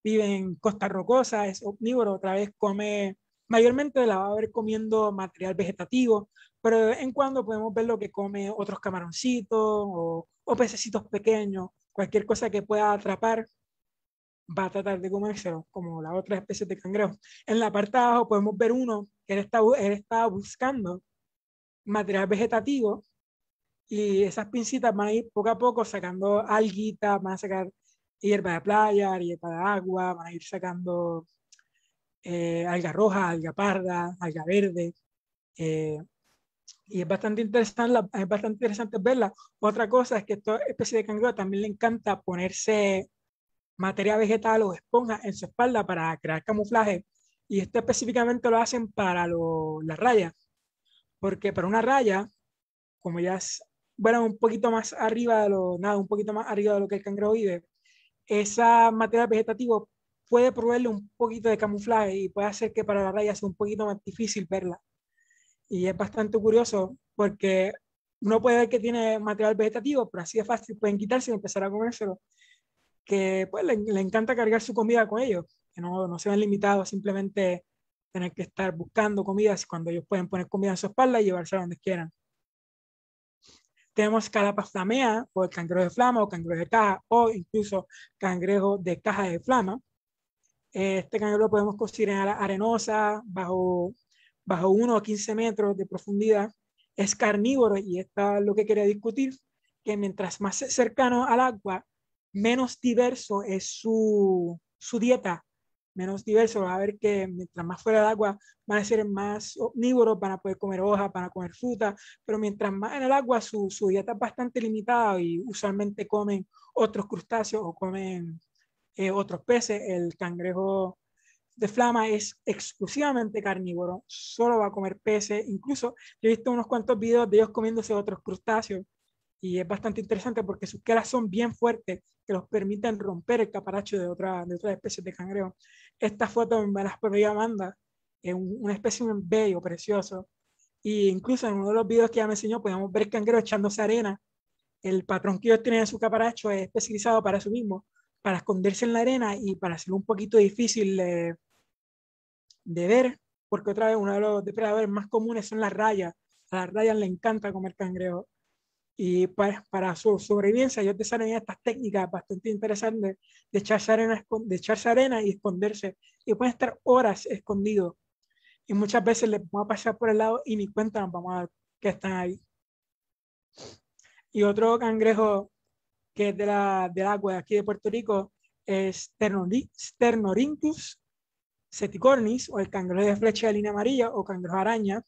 vive en costa rocosa, es omnívoro, otra vez come, mayormente la va a ver comiendo material vegetativo, pero de vez en cuando podemos ver lo que come otros camaroncitos o, o pececitos pequeños, cualquier cosa que pueda atrapar va a tratar de comérselo, como las otras especies de cangrejos. En la parte de abajo podemos ver uno que él está, él está buscando material vegetativo y esas pincitas van a ir poco a poco sacando alguitas van a sacar hierba de playa, hierba de agua, van a ir sacando eh, alga roja, alga parda, alga verde. Eh, y es bastante, interesante, es bastante interesante verla. Otra cosa es que esta especie de cangrejo también le encanta ponerse materia vegetal o esponja en su espalda para crear camuflaje. Y esto específicamente lo hacen para las rayas porque para una raya, como ya es, bueno, un poquito más arriba de lo, nada, un poquito más arriba de lo que el cangrejo vive, esa materia vegetativa puede proveerle un poquito de camuflaje y puede hacer que para la raya sea un poquito más difícil verla. Y es bastante curioso porque uno puede ver que tiene material vegetativo, pero así de fácil pueden quitarse y empezar a comérselo. Que pues le, encanta cargar su comida con ellos, que no, no se ven limitados simplemente tener que estar buscando comidas cuando ellos pueden poner comida en su espalda y llevarse a donde quieran. Tenemos calapa flamea o el cangrejo de flama o cangrejo de caja o incluso cangrejo de caja de flama. Este cangrejo lo podemos conseguir en arenosa bajo, bajo 1 a 15 metros de profundidad. Es carnívoro y está lo que quería discutir, que mientras más cercano al agua, menos diverso es su dieta menos diverso va a ver que mientras más fuera del agua van a ser más omnívoros, para poder comer hojas, para a comer fruta, pero mientras más en el agua su, su dieta es bastante limitada y usualmente comen otros crustáceos o comen eh, otros peces. El cangrejo de flama es exclusivamente carnívoro, solo va a comer peces, incluso he visto unos cuantos videos de ellos comiéndose otros crustáceos y es bastante interesante porque sus caras son bien fuertes que los permiten romper el caparacho de, otra, de otras especies de cangrejo. Esta foto me las propias Amanda, es una especie muy bello, precioso. Y incluso en uno de los videos que ella me enseñó podemos ver cangrejos echándose arena. El patrón que ellos tienen en su caparacho es especializado para eso mismo, para esconderse en la arena y para hacerlo un poquito difícil de, ver, porque otra vez uno de los depredadores más comunes son las rayas. A las rayas le encanta comer cangrejo y pues, para, su sobrevivencia ellos desarrollan estas técnicas bastante interesantes de echarse, arena, de echarse arena y esconderse. Y pueden estar horas escondidos. Y muchas veces les vamos a pasar por el lado y ni cuenta vamos a ver que están ahí. Y otro cangrejo que es de la, del agua de aquí de Puerto Rico es Sternorhynchus seticornis, o el cangrejo de flecha de línea amarilla o cangrejo araña.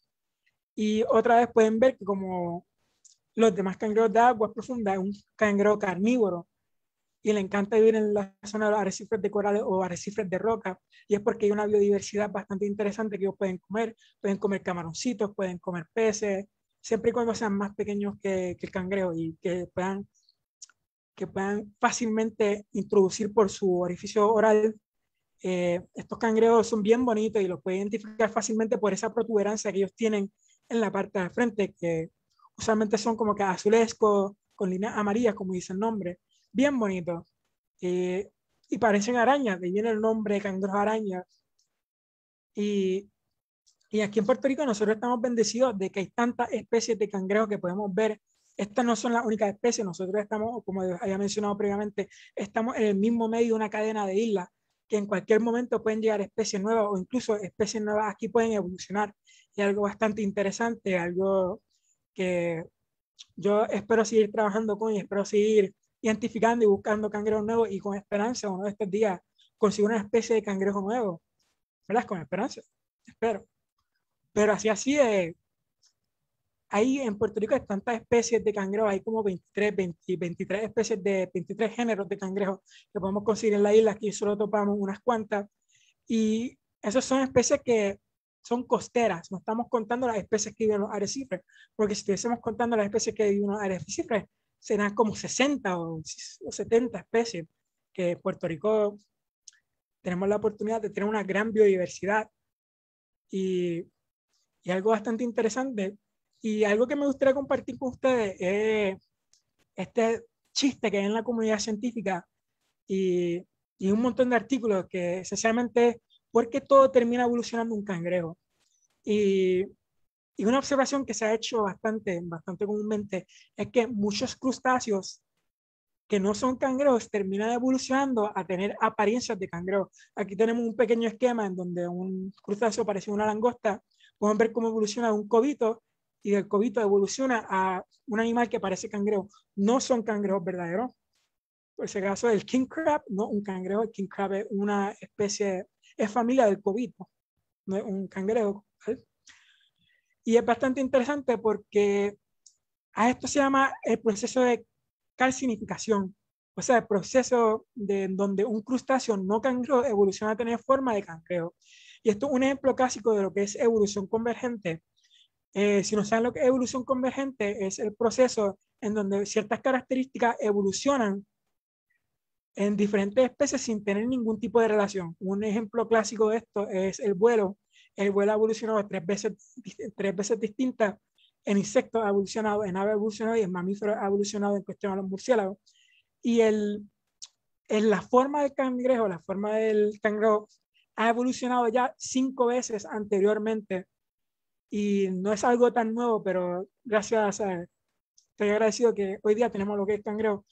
Y otra vez pueden ver que como los demás cangrejos de aguas profundas, es un cangrejo carnívoro y le encanta vivir en la zona de arrecifes de coral o arrecifes de roca, y es porque hay una biodiversidad bastante interesante que ellos pueden comer, pueden comer camaroncitos, pueden comer peces, siempre y cuando sean más pequeños que, el cangrejo y que puedan, que puedan fácilmente introducir por su orificio oral. Eh, estos cangrejos son bien bonitos y los puede identificar fácilmente por esa protuberancia que ellos tienen en la parte de frente, que usualmente son como que azulesco, con líneas amarillas, como dice el nombre, bien bonito. Eh, y parecen arañas, de viene el nombre cangrejo araña. Y, y aquí en Puerto Rico nosotros estamos bendecidos de que hay tantas especies de cangrejos que podemos ver estas no son las únicas especies, nosotros estamos, como había mencionado previamente, estamos en el mismo medio de una cadena de islas que en cualquier momento pueden llegar especies nuevas o incluso especies nuevas aquí pueden evolucionar. Y algo bastante interesante, algo que yo espero seguir trabajando con y espero seguir identificando y buscando cangrejos nuevos y con esperanza uno de estos días consigo una especie de cangrejo nuevo, ¿verdad? Con esperanza, espero. Pero así, así de... Ahí en Puerto Rico hay tantas especies de cangrejos, hay como 23, 23 especies de 23 géneros de cangrejos que podemos conseguir en la isla, aquí solo topamos unas cuantas. Y esas son especies que son costeras, no estamos contando las especies que viven en los arrecifes, porque si estuviésemos contando las especies que viven en los arrecifes, serán como 60 o 70 especies, que en Puerto Rico tenemos la oportunidad de tener una gran biodiversidad y, y algo bastante interesante. Y algo que me gustaría compartir con ustedes es este chiste que hay en la comunidad científica y, y un montón de artículos que esencialmente porque todo termina evolucionando un cangrejo. Y, una observación que se ha hecho bastante, bastante comúnmente es que muchos crustáceos que no son cangrejos terminan evolucionando a tener apariencias de cangrejo. Aquí tenemos un pequeño esquema en donde un crustáceo parece una langosta, podemos ver cómo evoluciona un cobito y del cobito evoluciona a un animal que parece cangrejo. No son cangrejos verdaderos. Por ese caso, el king crab, no un cangrejo, el king crab es una especie es familia del cobito, pues, un cangrejo. Y es bastante interesante porque a esto se llama el proceso de calcinificación, o sea, el proceso de, donde un crustáceo no cangrejo evoluciona a tener forma de cangrejo. Y esto es un ejemplo clásico de lo que es evolución convergente. Eh, si no saben lo que es evolución convergente, es el proceso en donde ciertas características evolucionan en diferentes especies sin tener ningún tipo de relación. Un ejemplo clásico de esto es el vuelo. El vuelo ha evolucionado tres veces, tres veces distintas. En insectos ha evolucionado, en aves ha evolucionado y en mamíferos ha evolucionado en cuestión a los murciélagos. Y el, en la forma del cangrejo, la forma del cangrejo ha evolucionado ya cinco veces anteriormente y no es algo tan nuevo, pero gracias a, estoy agradecido que hoy día tenemos lo que es cangrejo,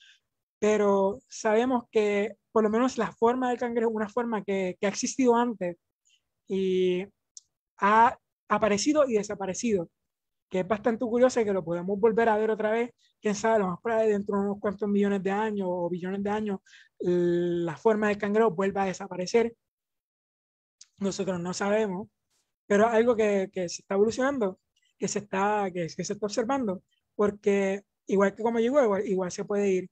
pero sabemos que por lo menos la forma del cangrejo es una forma que, ha existido antes y ha aparecido y desaparecido, que es bastante curioso y que lo podemos volver a ver otra vez. Quién sabe, lo más probable dentro de unos cuantos millones de años o billones de años, la forma del cangrejo vuelva a desaparecer. Nosotros no sabemos, pero algo que, se está evolucionando, que se está, se está observando, porque igual que como llegó, igual se puede ir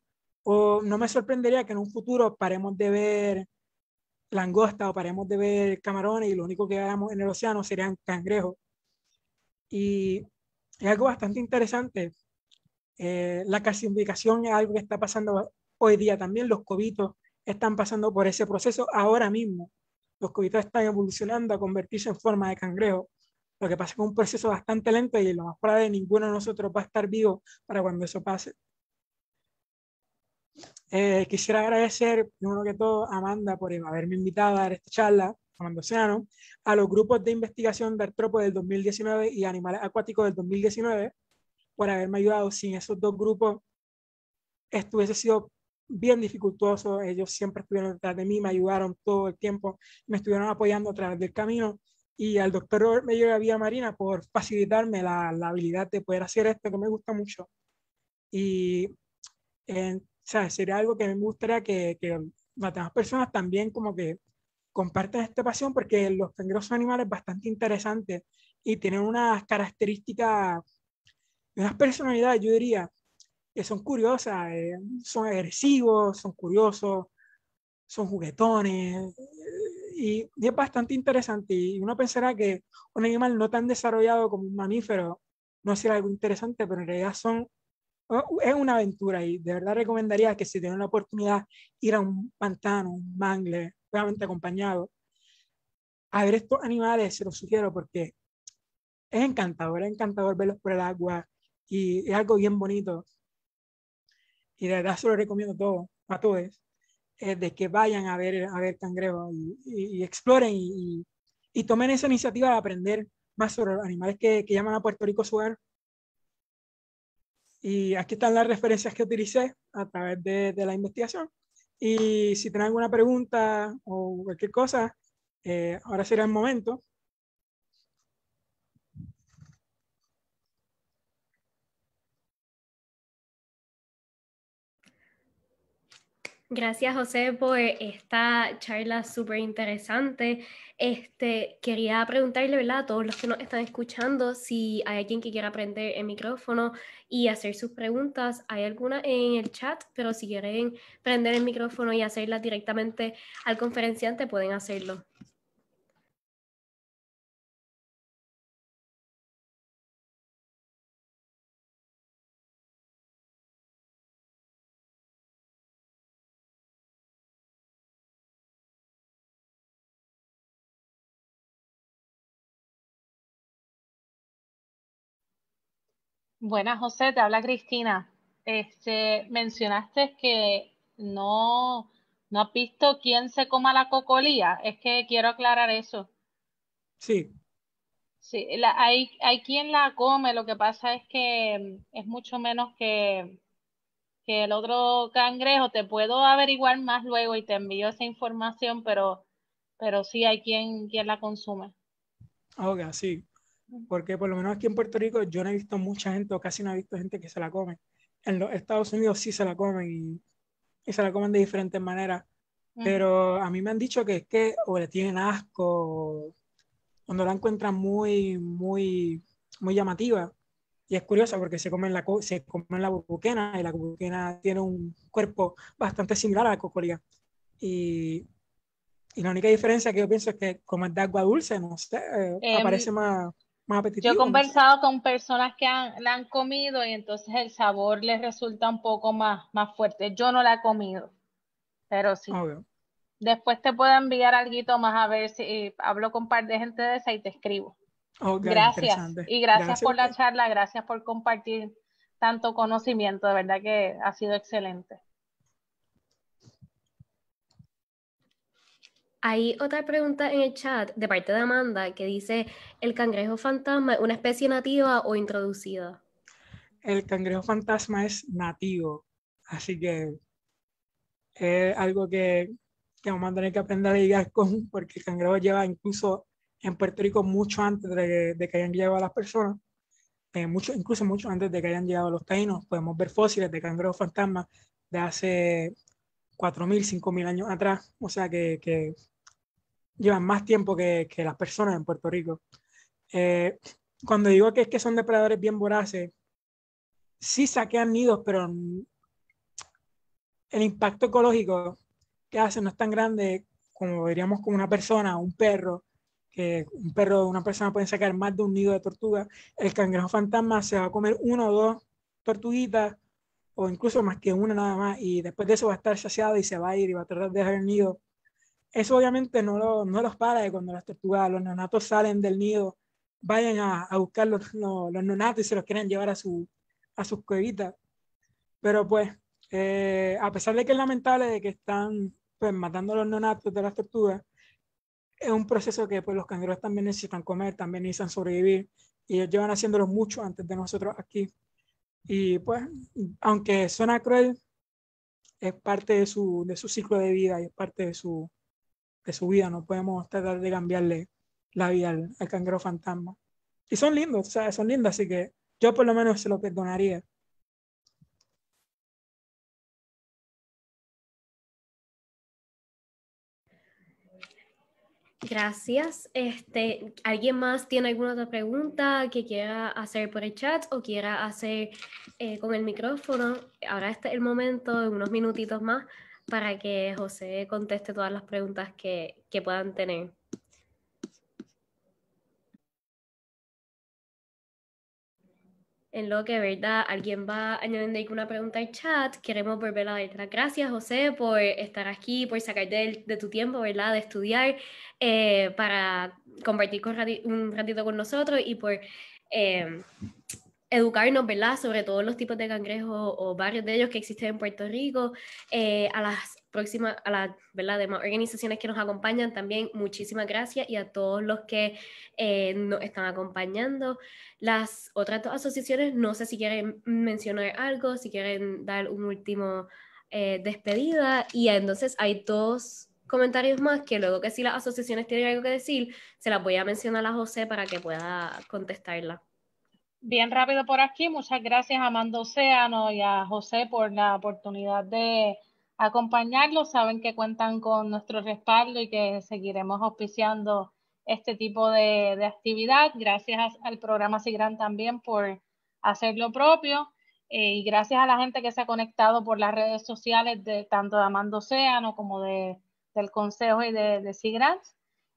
o no me sorprendería que en un futuro paremos de ver langosta o paremos de ver camarones y lo único que veamos en el océano serían cangrejos. Y es algo bastante interesante. Eh, la calcificación es algo que está pasando hoy día también. Los cobitos están pasando por ese proceso ahora mismo. Los cobitos están evolucionando a convertirse en forma de cangrejo. Lo que pasa es que es un proceso bastante lento y lo más probable ninguno de nosotros va a estar vivo para cuando eso pase. Eh, quisiera agradecer, primero que todo, a Amanda por haberme invitado a dar esta charla, Amanda Oceano, a los grupos de investigación de artrópodes del 2019 y animales acuáticos del 2019, por haberme ayudado. Sin esos dos grupos, esto hubiese sido bien dificultoso. Ellos siempre estuvieron detrás de mí, me ayudaron todo el tiempo, me estuvieron apoyando a través del camino. Y al doctor de la Vía Marina por facilitarme la, la habilidad de poder hacer esto que me gusta mucho. Y en sea, sería algo que me gustaría que, que las personas también como que compartan esta pasión porque los cangrejos son animales bastante interesantes y tienen unas características, unas personalidades, yo diría, que son curiosas, eh, son agresivos, son curiosos, son juguetones eh, y, y, es bastante interesante y uno pensará que un animal no tan desarrollado como un mamífero no será algo interesante, pero en realidad son Ah, es una aventura y de verdad recomendaría que si tienen la oportunidad ir a un pantano, un mangle, obviamente acompañado, a ver estos animales, se los sugiero porque es encantador, es encantador verlos por el agua y es algo bien bonito. Y de verdad se lo recomiendo a todos, a todos, eh, de que vayan a ver, a ver cangrejos y, y, exploren y, tomen esa iniciativa de aprender más sobre los animales que, que llaman a Puerto Rico su y aquí están las referencias que utilicé a través de, la investigación. Y si tienen alguna pregunta o cualquier cosa, eh, ahora será el momento. Gracias, José, por esta charla súper interesante. Este, quería preguntarle a todos los que nos están escuchando si hay alguien que quiera prender el micrófono y hacer sus preguntas. Hay algunas en el chat, pero si quieren prender el micrófono y hacerlas directamente al conferenciante, pueden hacerlo. Buenas, José, te habla Cristina. Este, mencionaste que no, no has visto quién se coma la cocolía. Es que quiero aclarar eso. Sí. Sí, hay, hay quien la come, lo que pasa es que mm, es mucho menos que, el otro cangrejo. Te puedo averiguar más luego y te envío esa información, pero, pero sí hay quien, quien la consume. Ah, ok, sí porque por lo menos aquí en Puerto Rico yo no he visto mucha gente o casi no he visto gente que se la come. En los Estados Unidos sí se la comen y, se la comen de diferentes maneras, pero a mí me han dicho que es que o le tienen asco o no la encuentran muy, muy, muy llamativa. Y es curioso porque se comen la, se comen la buquena y la buquena tiene un cuerpo bastante similar a la cocoría Y y la única diferencia que yo pienso es que como es de agua dulce, no sé, eh, em, aparece más... Yo he conversado con personas que han, la han comido y entonces el sabor les resulta un poco más, más fuerte. Yo no la he comido, pero sí. Ah, Después te puedo enviar algo más a ver si eh, hablo con un par de gente de esa y te escribo. gracias. Y gracias por la charla, gracias por compartir tanto conocimiento, de verdad que ha sido excelente. Hay otra pregunta en el chat de parte de Amanda que dice, ¿el cangrejo fantasma es una especie nativa o introducida? El cangrejo fantasma es nativo, así que es algo que, que vamos a tener que aprender a lidiar con, porque el cangrejo lleva incluso en Puerto Rico mucho antes de, que hayan llegado las personas, eh, mucho, incluso mucho antes de que hayan llegado los taínos, podemos ver fósiles de cangrejo fantasma de hace 4.000, 5.000 años atrás, o sea que, llevan más tiempo que, las personas en Puerto Rico. Eh, cuando digo que es que son depredadores bien voraces, sí saquean nidos, pero el impacto ecológico que hacen no es tan grande como veríamos con una persona, o un perro, que un perro una persona pueden sacar más de un nido de tortuga. El cangrejo fantasma se va a comer uno o dos tortuguitas o incluso más que una nada más, y después de eso va a estar saciado y se va a ir y va a tratar de dejar el nido. Eso obviamente no, no los para de cuando las tortugas, los neonatos salen del nido, vayan a, buscar los, los, neonatos y se los quieren llevar a, su, a sus cuevitas. Pero pues, eh, a pesar de que es lamentable de que están pues, matando a los neonatos de las tortugas, es un proceso que pues, los canguros también necesitan comer, también necesitan sobrevivir, y ellos llevan haciéndolo mucho antes de nosotros aquí. Y pues, aunque suena cruel, es parte de su, de su ciclo de vida y es parte de su, de su vida. No podemos tratar de cambiarle la vida al, al cangrejo fantasma. Y son lindos, o sea, son lindos, así que yo por lo menos se lo perdonaría. Gracias. Este, ¿Alguien más tiene alguna otra pregunta que quiera hacer por el chat o quiera hacer eh, con el micrófono? Ahora este es el momento, en unos minutitos más, para que José conteste todas las preguntas que, que puedan tener. en lo que, ¿verdad? Alguien va añadiendo una pregunta al chat. Queremos volver a darte gracias, José, por estar aquí, por sacarte de, tu tiempo, ¿verdad? De estudiar eh, para compartir con un ratito con nosotros y por em, educarnos, ¿verdad? Sobre todos los tipos de cangrejos o varios de ellos que existen en Puerto Rico, eh, a las próxima a las demás organizaciones que nos acompañan también, muchísimas gracias y a todos los que eh, nos están acompañando. Las otras dos asociaciones, no sé si quieren mencionar algo, si quieren dar un último eh, despedida y entonces hay dos comentarios más que luego que si las asociaciones tienen algo que decir, se las voy a mencionar a José para que pueda contestarla. Bien rápido por aquí, muchas gracias a Amando Océano y a José por la oportunidad de, acompañarlos. Saben que cuentan con nuestro respaldo y que seguiremos auspiciando este tipo de, actividad. Gracias al programa SIGRAN también por hacer lo propio. Eh, y gracias a la gente que se ha conectado por las redes sociales de tanto de Amando Océano como de, del Consejo y de, de SIGRAN.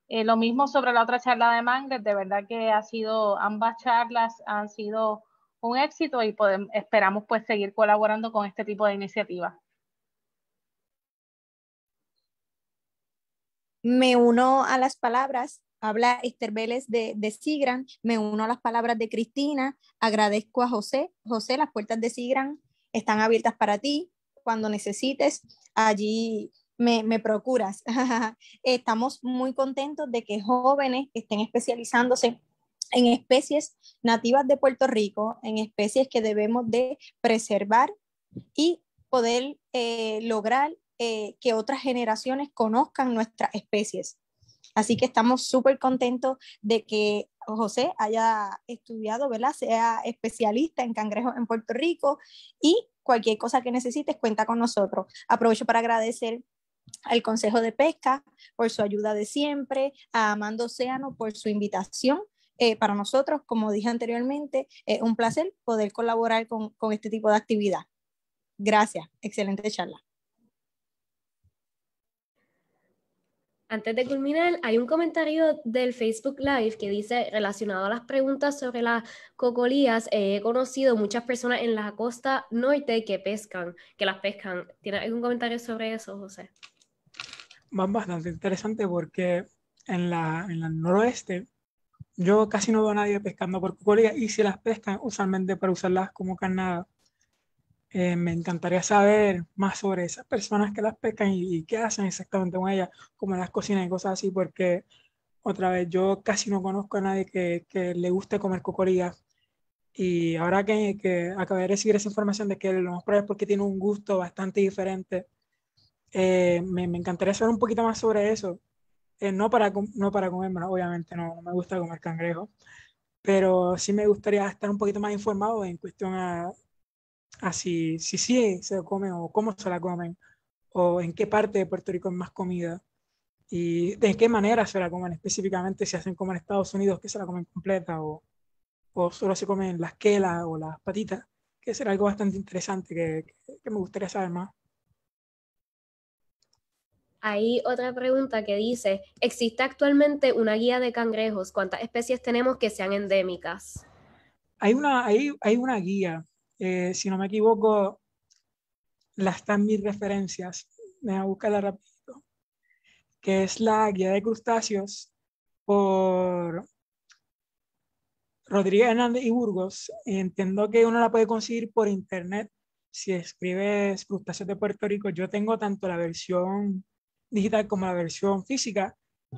Eh, lo mismo sobre la otra charla de Mangles, de verdad que ha sido, ambas charlas han sido un éxito y esperamos pues seguir colaborando con este tipo de iniciativas. Me uno a las palabras, habla Esther Vélez de, de Sigran, me uno a las palabras de Cristina, agradezco a José, José, las puertas de Sigran están abiertas para ti, cuando necesites, allí me, me, procuras. Estamos muy contentos de que jóvenes estén especializándose en especies nativas de Puerto Rico, en especies que debemos de preservar y poder eh, lograr eh, que otras generaciones conozcan nuestras especies. Así que estamos súper contentos de que José haya estudiado, ¿verdad? Sea especialista en cangrejos en Puerto Rico y cualquier cosa que necesites cuenta con nosotros. Aprovecho para agradecer al Consejo de Pesca por su ayuda de siempre, a Amando Océano por su invitación. Eh, para nosotros, como dije anteriormente, es un placer poder colaborar con este tipo de actividad. Gracias, excelente charla. Antes de culminar, hay un comentario del Facebook Live que dice, relacionado a las preguntas sobre las cocolías, eh, he conocido muchas personas en la costa norte que pescan, que las pescan. ¿Tiene algún comentario sobre eso, José? Bastante interesante porque en la, el noroeste yo casi no veo a nadie pescando por cocolías y si las pescan, usualmente para usarlas como carnada. Eh, me encantaría saber más sobre esas personas que las pescan y, qué hacen exactamente con ellas, como las cocinan y cosas así, porque otra vez yo casi no conozco a nadie que, le guste comer cocorías. Y ahora que, que, acabé de recibir esa información de que lo más es porque tiene un gusto bastante diferente, eh, me, encantaría saber un poquito más sobre eso. Eh, no para, no para obviamente no, no me gusta comer cangrejo, pero sí me gustaría estar un poquito más informado en cuestión a así, ah, si sí se comen o cómo se la comen, o en qué parte de Puerto Rico es más comida, y de qué manera se la comen específicamente, si hacen como en Estados Unidos, que se la comen completa, o, o solo se comen las quelas o las patitas, que será algo bastante interesante que, me gustaría saber más. Hay otra pregunta que dice, ¿existe actualmente una guía de cangrejos? ¿Cuántas especies tenemos que sean endémicas? Hay una, hay una guía eh, si no me equivoco, la están mis referencias, me voy a buscarla rápido, que es la guía de crustáceos por Rodríguez Hernández y Burgos. Entiendo que uno la puede conseguir por internet. Si escribes crustáceos de Puerto Rico, yo tengo tanto la versión digital como la versión física,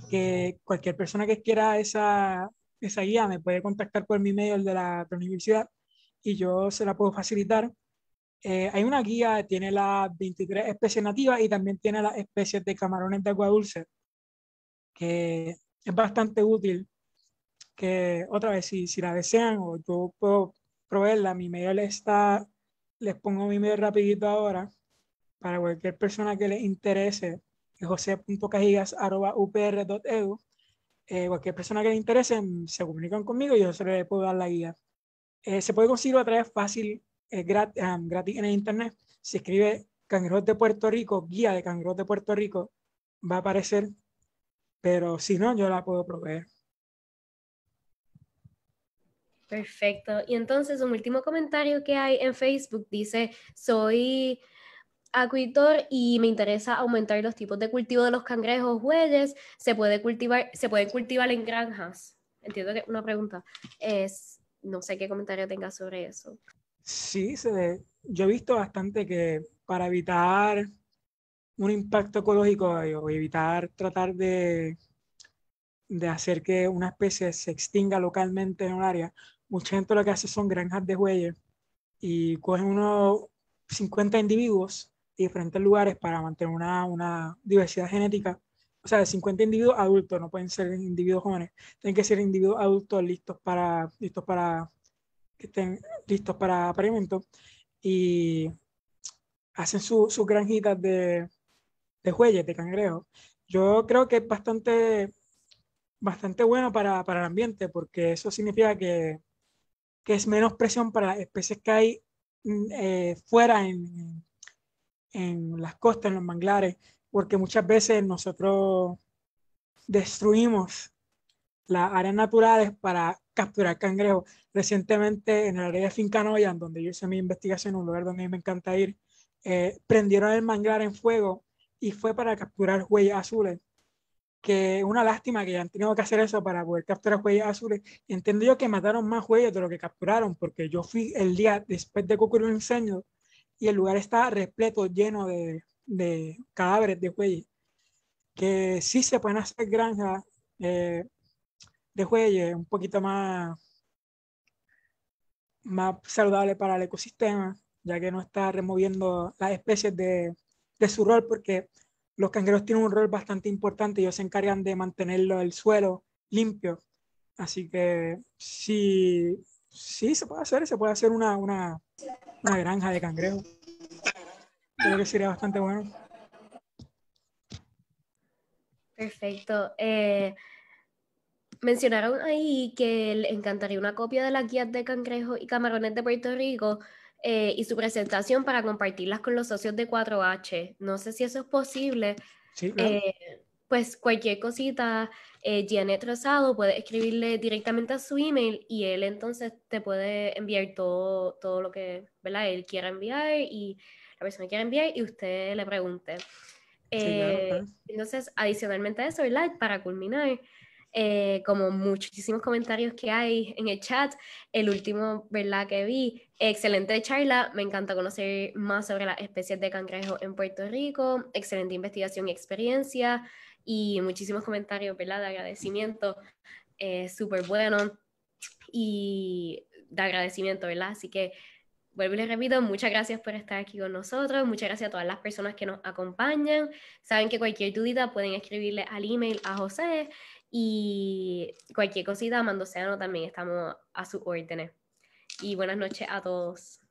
que cualquier persona que quiera esa, esa guía me puede contactar por mi mail de de la universidad y yo se la puedo facilitar. Eh, hay una guía, tiene las 23 especies nativas y también tiene las especies de camarones de agua dulce, que es bastante útil. Que otra vez, si, la desean o yo puedo proveerla, mi email está, les pongo mi medio rapidito ahora para cualquier persona que les interese, es e eh, cualquier persona que le interese se comunican conmigo y yo se le puedo dar la guía. Eh, se puede conseguir otra vez fácil, eh, gratis, en el internet. se escribe Cangrejos de Puerto Rico, guía de Cangrejos de Puerto Rico, va a aparecer. Pero si no, yo la puedo proveer. Perfecto. Y entonces un último comentario que hay en Facebook dice, soy acuitor y me interesa aumentar los tipos de cultivo de los cangrejos, bueyes, se puede cultivar, se pueden cultivar en granjas. Entiendo que una pregunta es no sé qué comentario tenga sobre eso. Sí, se, yo he visto bastante que para evitar un impacto ecológico o evitar tratar de, de hacer que una especie se extinga localmente en un área, mucha gente lo que hace son granjas de hueyes y cogen unos 50 individuos de diferentes lugares para mantener una diversidad genética o sea, 50 individuos adultos, no pueden ser individuos jóvenes, tienen que ser individuos adultos listos para, listos para, que estén listos para apareamiento y hacen sus granjitas de, de de cangrejos. Yo creo que es bastante, bastante bueno para, el ambiente porque eso significa que, es menos presión para especies que hay mm, eh, fuera en, en las costas, en los manglares, porque muchas veces nosotros destruimos las áreas naturales para capturar cangrejos. Recientemente en el área de Fincanoya, donde yo hice mi investigación, un lugar donde a mí me encanta ir, eh, prendieron el manglar en fuego y fue para capturar huellas azules. Que una lástima que hayan tenido que hacer eso para poder capturar huellas azules. Entiendo yo que mataron más huellas de lo que capturaron, porque yo fui el día después de que ocurrió el incendio y el lugar está repleto, lleno de, de cadáveres de jueyes que sí se pueden hacer granjas eh, de jueyes un poquito más, más saludable para el ecosistema, ya que no está removiendo las especies de, su rol, porque los cangrejos tienen un rol bastante importante, ellos se encargan de mantenerlo el suelo limpio. Así que sí, sí se puede hacer, se puede hacer una, una, una granja de cangrejos creo que sería bastante bueno. Perfecto. Eh, mencionaron ahí que le encantaría una copia de la guía de cangrejos y camarones de Puerto Rico eh, y su presentación para compartirlas con los socios de 4H. No sé si eso es posible. Sí, eh, pues cualquier cosita, eh, Janet Rosado puede escribirle directamente a su email y él entonces te puede enviar todo, todo lo que ¿verdad? él quiera enviar y persona quiere enviar y usted le pregunte. Eh, entonces, adicionalmente a eso, ¿verdad? Para culminar, eh, como muchísimos comentarios que hay en el chat, el último, ¿verdad? Que vi, excelente charla, me encanta conocer más sobre las especies de cangrejo en Puerto Rico, excelente investigación y experiencia, y muchísimos comentarios, ¿verdad? De agradecimiento, eh, súper bueno, y de agradecimiento, ¿verdad? Así que vuelvo y les repito, muchas gracias por estar aquí con nosotros, muchas gracias a todas las personas que nos acompañan. Saben que cualquier duda pueden escribirle al email a José y cualquier cosita, Mando también estamos a su órdenes. Y buenas noches a todos.